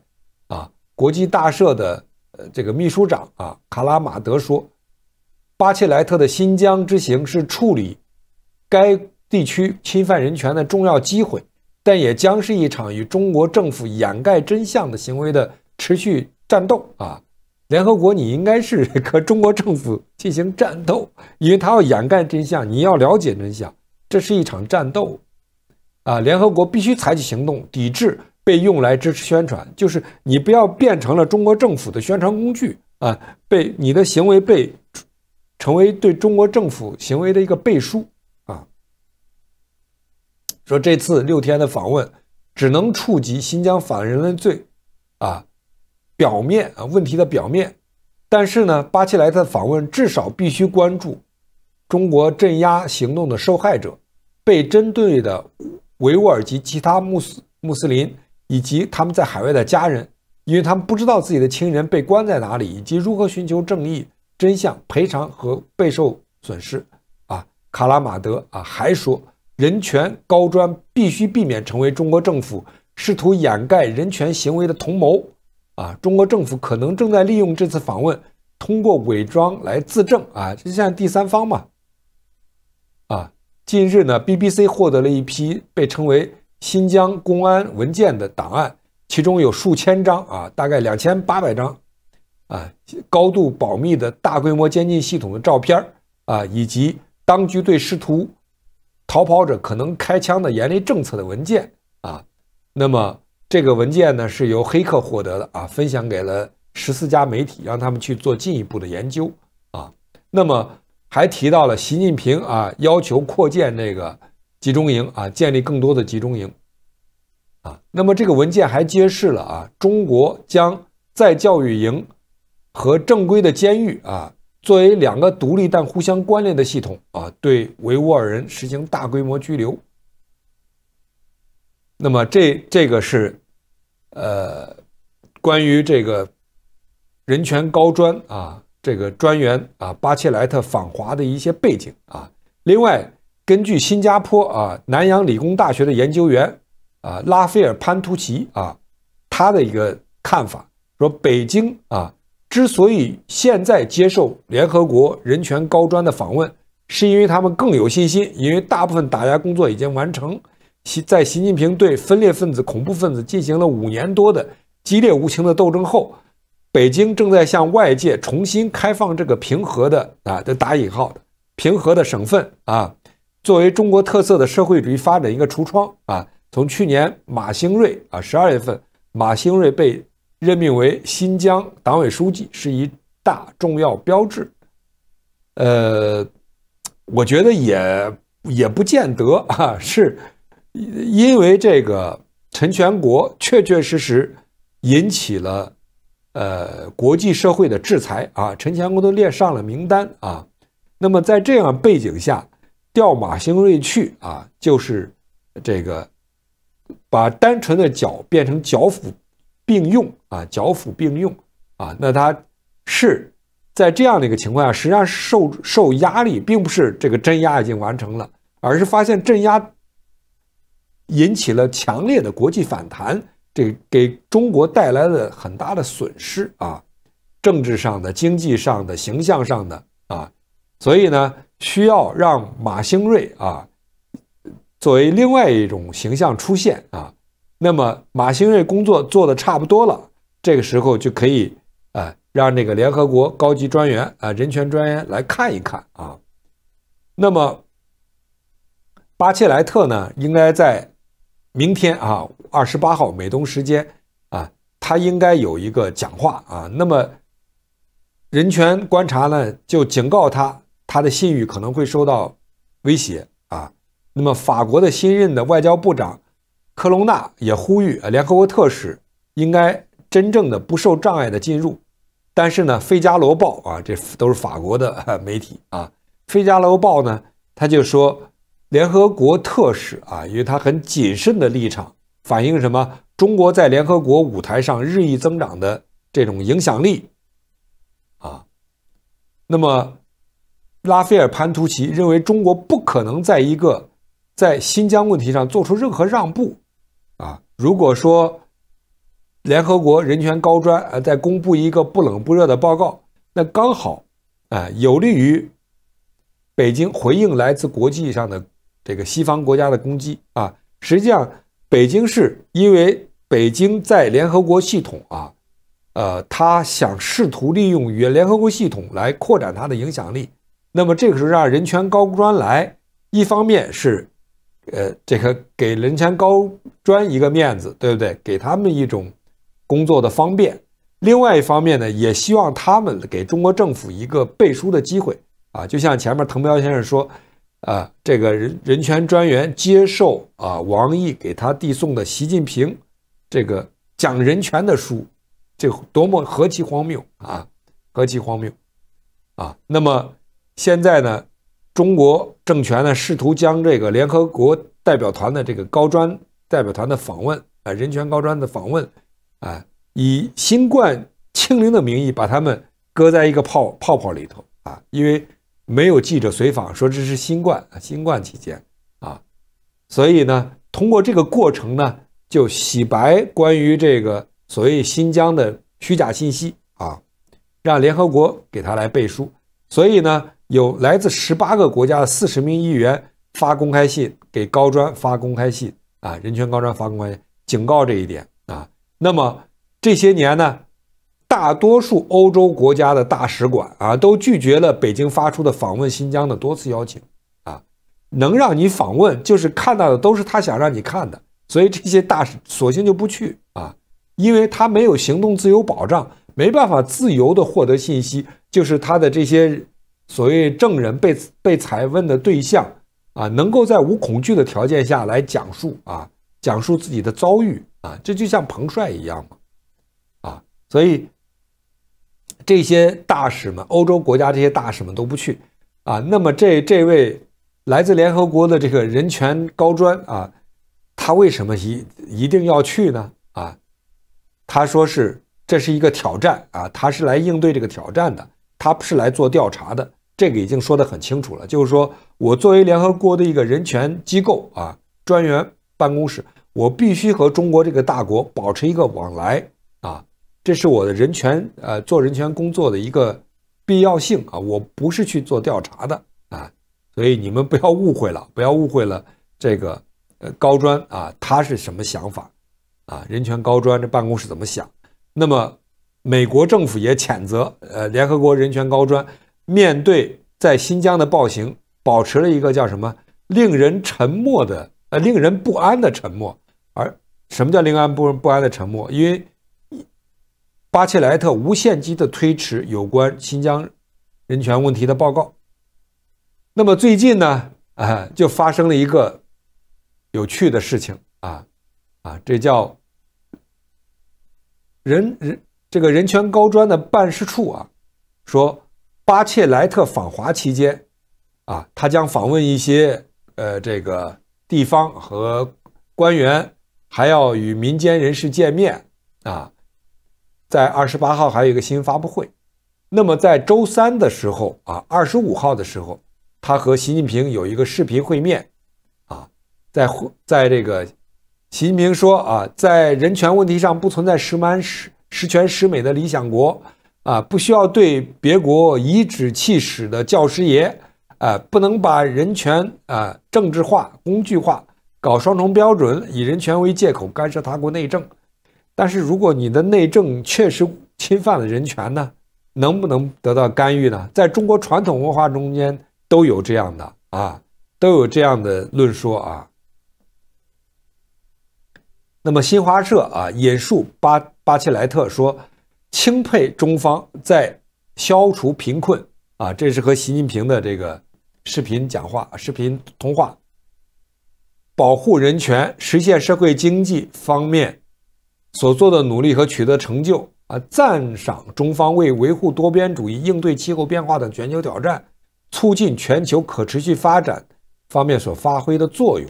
A: 啊。国际大社的呃这个秘书长啊卡拉马德说，巴切莱特的新疆之行是处理该地区侵犯人权的重要机会，但也将是一场与中国政府掩盖真相的行为的持续战斗啊。联合国，你应该是 和中国政府进行战斗，因为他要掩盖真相，你要了解真相，这是一场战斗，啊，联合国必须采取行动，抵制被用来支持宣传，就是你不要变成了中国政府的宣传工具啊，被你的行为被成为对中国政府行为的一个背书啊。说这次六天的访问只能触及新疆反人类罪，啊。表面啊，问题的表面，但是呢，巴切莱特访问至少必须关注中国镇压行动的受害者，被针对的维吾尔及其他穆斯穆斯林以及他们在海外的家人，因为他们不知道自己的亲人被关在哪里，以及如何寻求正义、真相、赔偿和备受损失。啊，卡拉马德啊，还说人权高专必须避免成为中国政府试图掩盖人权行为的同谋。啊，中国政府可能正在利用这次访问，通过伪装来自证啊，就像第三方嘛。啊，近日呢，BBC 获得了一批被称为“新疆公安文件”的档案，其中有数千张啊，大概两千八百张，啊，高度保密的大规模监禁系统的照片啊，以及当局对试图逃跑者可能开枪的严厉政策的文件啊，那么。这个文件呢是由黑客获得的啊，分享给了十四家媒体，让他们去做进一步的研究啊。那么还提到了习近平啊，要求扩建那个集中营啊，建立更多的集中营啊。那么这个文件还揭示了啊，中国将在教育营和正规的监狱啊，作为两个独立但互相关联的系统啊，对维吾尔人实行大规模拘留。那么，这这个是，呃，关于这个人权高专啊，这个专员啊，巴切莱特访华的一些背景啊。另外，根据新加坡啊，南洋理工大学的研究员啊，拉斐尔潘图奇啊，他的一个看法说，北京啊，之所以现在接受联合国人权高专的访问，是因为他们更有信心，因为大部分打压工作已经完成。习在习近平对分裂分子、恐怖分子进行了五年多的激烈、无情的斗争后，北京正在向外界重新开放这个平和的啊，的打引号的平和的省份啊，作为中国特色的社会主义发展一个橱窗啊。从去年马兴瑞啊，十二月份马兴瑞被任命为新疆党委书记，是一大重要标志。呃，我觉得也也不见得啊，是。因为这个陈全国确确实实引起了呃国际社会的制裁啊，陈全国都列上了名单啊。那么在这样背景下调马兴瑞去啊，就是这个把单纯的剿变成剿抚并用啊，剿抚并用啊。那他是在这样的一个情况下，实际上受受压力，并不是这个镇压已经完成了，而是发现镇压。引起了强烈的国际反弹，这给中国带来了很大的损失啊，政治上的、经济上的、形象上的啊，所以呢，需要让马兴瑞啊作为另外一种形象出现啊，那么马兴瑞工作做的差不多了，这个时候就可以啊让这个联合国高级专员啊人权专员来看一看啊，那么巴切莱特呢应该在。明天啊，二十八号美东时间啊，他应该有一个讲话啊。那么，人权观察呢就警告他，他的信誉可能会受到威胁啊。那么，法国的新任的外交部长科隆纳也呼吁啊，联合国特使应该真正的不受障碍的进入。但是呢，《费加罗报》啊，这都是法国的媒体啊，《费加罗报》呢，他就说。联合国特使啊，因为他很谨慎的立场，反映什么？中国在联合国舞台上日益增长的这种影响力啊。那么，拉斐尔·潘图奇认为中国不可能在一个在新疆问题上做出任何让步啊。如果说联合国人权高专呃在公布一个不冷不热的报告，那刚好啊有利于北京回应来自国际上的。这个西方国家的攻击啊，实际上北京市因为北京在联合国系统啊，呃，他想试图利用原联合国系统来扩展他的影响力。那么这个时候让人权高专来，一方面是呃，这个给人权高专一个面子，对不对？给他们一种工作的方便。另外一方面呢，也希望他们给中国政府一个背书的机会啊，就像前面滕彪先生说。啊，这个人人权专员接受啊王毅给他递送的习近平这个讲人权的书，这多么何其荒谬啊，何其荒谬啊！那么现在呢，中国政权呢试图将这个联合国代表团的这个高专代表团的访问啊人权高专的访问，啊，以新冠清零的名义把他们搁在一个泡泡泡里头啊，因为。没有记者随访，说这是新冠，啊，新冠期间啊，所以呢，通过这个过程呢，就洗白关于这个所谓新疆的虚假信息啊，让联合国给他来背书。所以呢，有来自十八个国家的四十名议员发公开信给高专发公开信啊，人权高专发公开信，警告这一点啊。那么这些年呢？大多数欧洲国家的大使馆啊，都拒绝了北京发出的访问新疆的多次邀请啊。能让你访问，就是看到的都是他想让你看的。所以这些大使索性就不去啊，因为他没有行动自由保障，没办法自由的获得信息。就是他的这些所谓证人被被采问的对象啊，能够在无恐惧的条件下来讲述啊，讲述自己的遭遇啊，这就像彭帅一样嘛啊，所以。这些大使们，欧洲国家这些大使们都不去，啊，那么这这位来自联合国的这个人权高专啊，他为什么一一定要去呢？啊，他说是这是一个挑战啊，他是来应对这个挑战的，他是来做调查的，这个已经说得很清楚了，就是说我作为联合国的一个人权机构啊，专员办公室，我必须和中国这个大国保持一个往来啊。这是我的人权，呃，做人权工作的一个必要性啊！我不是去做调查的啊，所以你们不要误会了，不要误会了这个呃高专啊，他是什么想法啊？人权高专这办公室怎么想？那么美国政府也谴责，呃，联合国人权高专面对在新疆的暴行，保持了一个叫什么令人沉默的呃令人不安的沉默。而什么叫令安不不安的沉默？因为巴切莱特无限期的推迟有关新疆人权问题的报告。那么最近呢，啊，就发生了一个有趣的事情啊，啊，这叫人人这个人权高专的办事处啊，说巴切莱特访华期间，啊，他将访问一些呃，这个地方和官员，还要与民间人士见面啊。在二十八号还有一个新闻发布会，那么在周三的时候啊，二十五号的时候，他和习近平有一个视频会面，啊，在在这个，习近平说啊，在人权问题上不存在十满十十全十美的理想国，啊，不需要对别国颐指气使的教师爷，啊，不能把人权啊政治化、工具化，搞双重标准，以人权为借口干涉他国内政。但是，如果你的内政确实侵犯了人权呢，能不能得到干预呢？在中国传统文化中间都有这样的啊，都有这样的论说啊。那么，新华社啊引述巴巴切莱特说：“钦佩中方在消除贫困啊，这是和习近平的这个视频讲话、视频通话，保护人权，实现社会经济方面。”所做的努力和取得成就啊，赞赏中方为维护多边主义、应对气候变化等全球挑战、促进全球可持续发展方面所发挥的作用。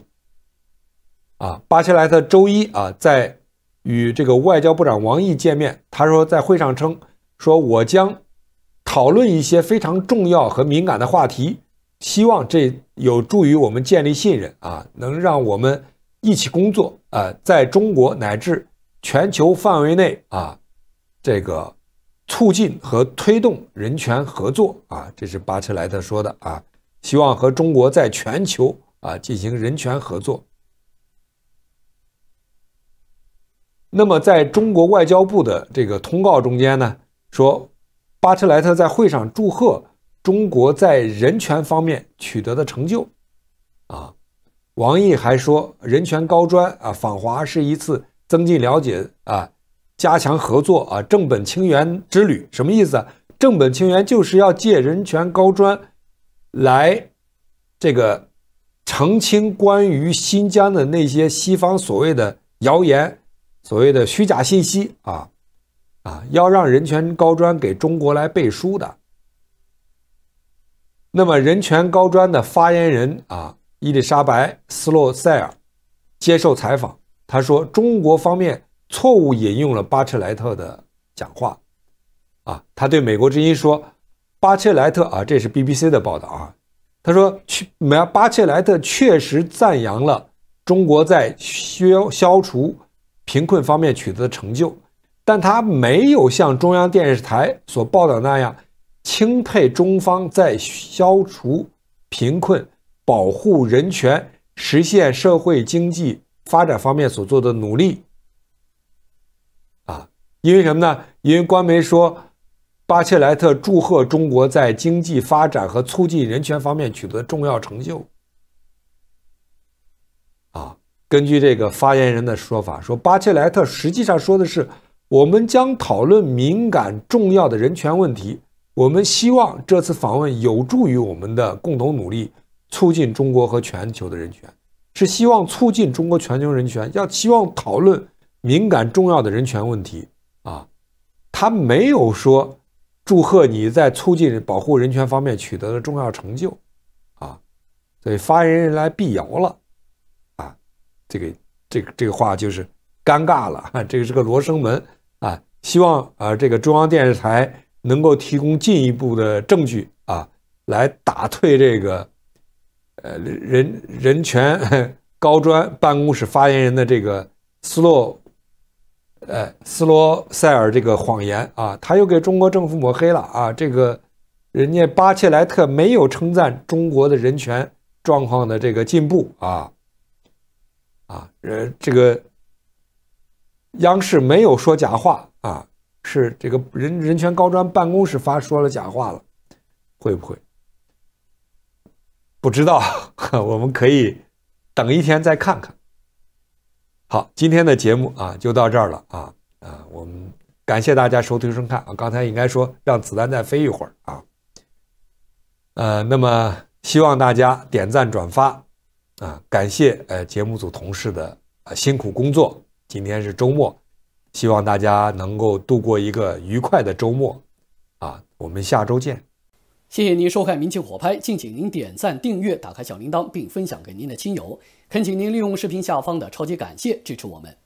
A: 啊，巴切莱特周一啊，在与这个外交部长王毅见面，他说在会上称，说我将讨论一些非常重要和敏感的话题，希望这有助于我们建立信任啊，能让我们一起工作啊，在中国乃至。全球范围内啊，这个促进和推动人权合作啊，这是巴特莱特说的啊，希望和中国在全球啊进行人权合作。那么，在中国外交部的这个通告中间呢，说巴特莱特在会上祝贺中国在人权方面取得的成就啊。王毅还说，人权高专啊访华是一次。增进了解啊，加强合作啊，正本清源之旅什么意思？正本清源就是要借人权高专来这个澄清关于新疆的那些西方所谓的谣言、所谓的虚假信息啊啊，要让人权高专给中国来背书的。那么，人权高专的发言人啊，伊丽莎白·斯洛塞尔接受采访。他说，中国方面错误引用了巴切莱特的讲话，啊，他对《美国之音》说，巴切莱特啊，这是 BBC 的报道啊，他说，去巴切莱特确实赞扬了中国在消消除贫困方面取得的成就，但他没有像中央电视台所报道那样钦佩中方在消除贫困、保护人权、实现社会经济。发展方面所做的努力，啊，因为什么呢？因为官媒说，巴切莱特祝贺中国在经济发展和促进人权方面取得重要成就。啊，根据这个发言人的说法，说巴切莱特实际上说的是，我们将讨论敏感重要的人权问题。我们希望这次访问有助于我们的共同努力，促进中国和全球的人权。是希望促进中国全球人权，要期望讨论敏感重要的人权问题啊，他没有说祝贺你在促进保护人权方面取得了重要成就啊，所以发言人来辟谣了啊，这个这个这个话就是尴尬了哈，这个是个罗生门啊，希望呃这个中央电视台能够提供进一步的证据啊，来打退这个。呃，人人权高专办公室发言人的这个斯洛，呃，斯罗塞尔这个谎言啊，他又给中国政府抹黑了啊。这个人家巴切莱特没有称赞中国的人权状况的这个进步啊，啊，呃，这个央视没有说假话啊，是这个人人权高专办公室发说了假话了，会不会？不知道，我们可以等一天再看看。好，今天的节目啊就到这儿了啊啊，我们感谢大家收听收看啊。刚才应该说让子弹再飞一会儿啊。呃，那么希望大家点赞转发啊，感谢呃节目组同事的辛苦工作。今天是周末，希望大家能够度过一个愉快的周末啊。我们下周见。谢谢您收看《民警火拍》，敬请您点赞、订阅、打开小铃铛，并分享给您的亲友。恳请您利用视频下方的超级感谢支持我们。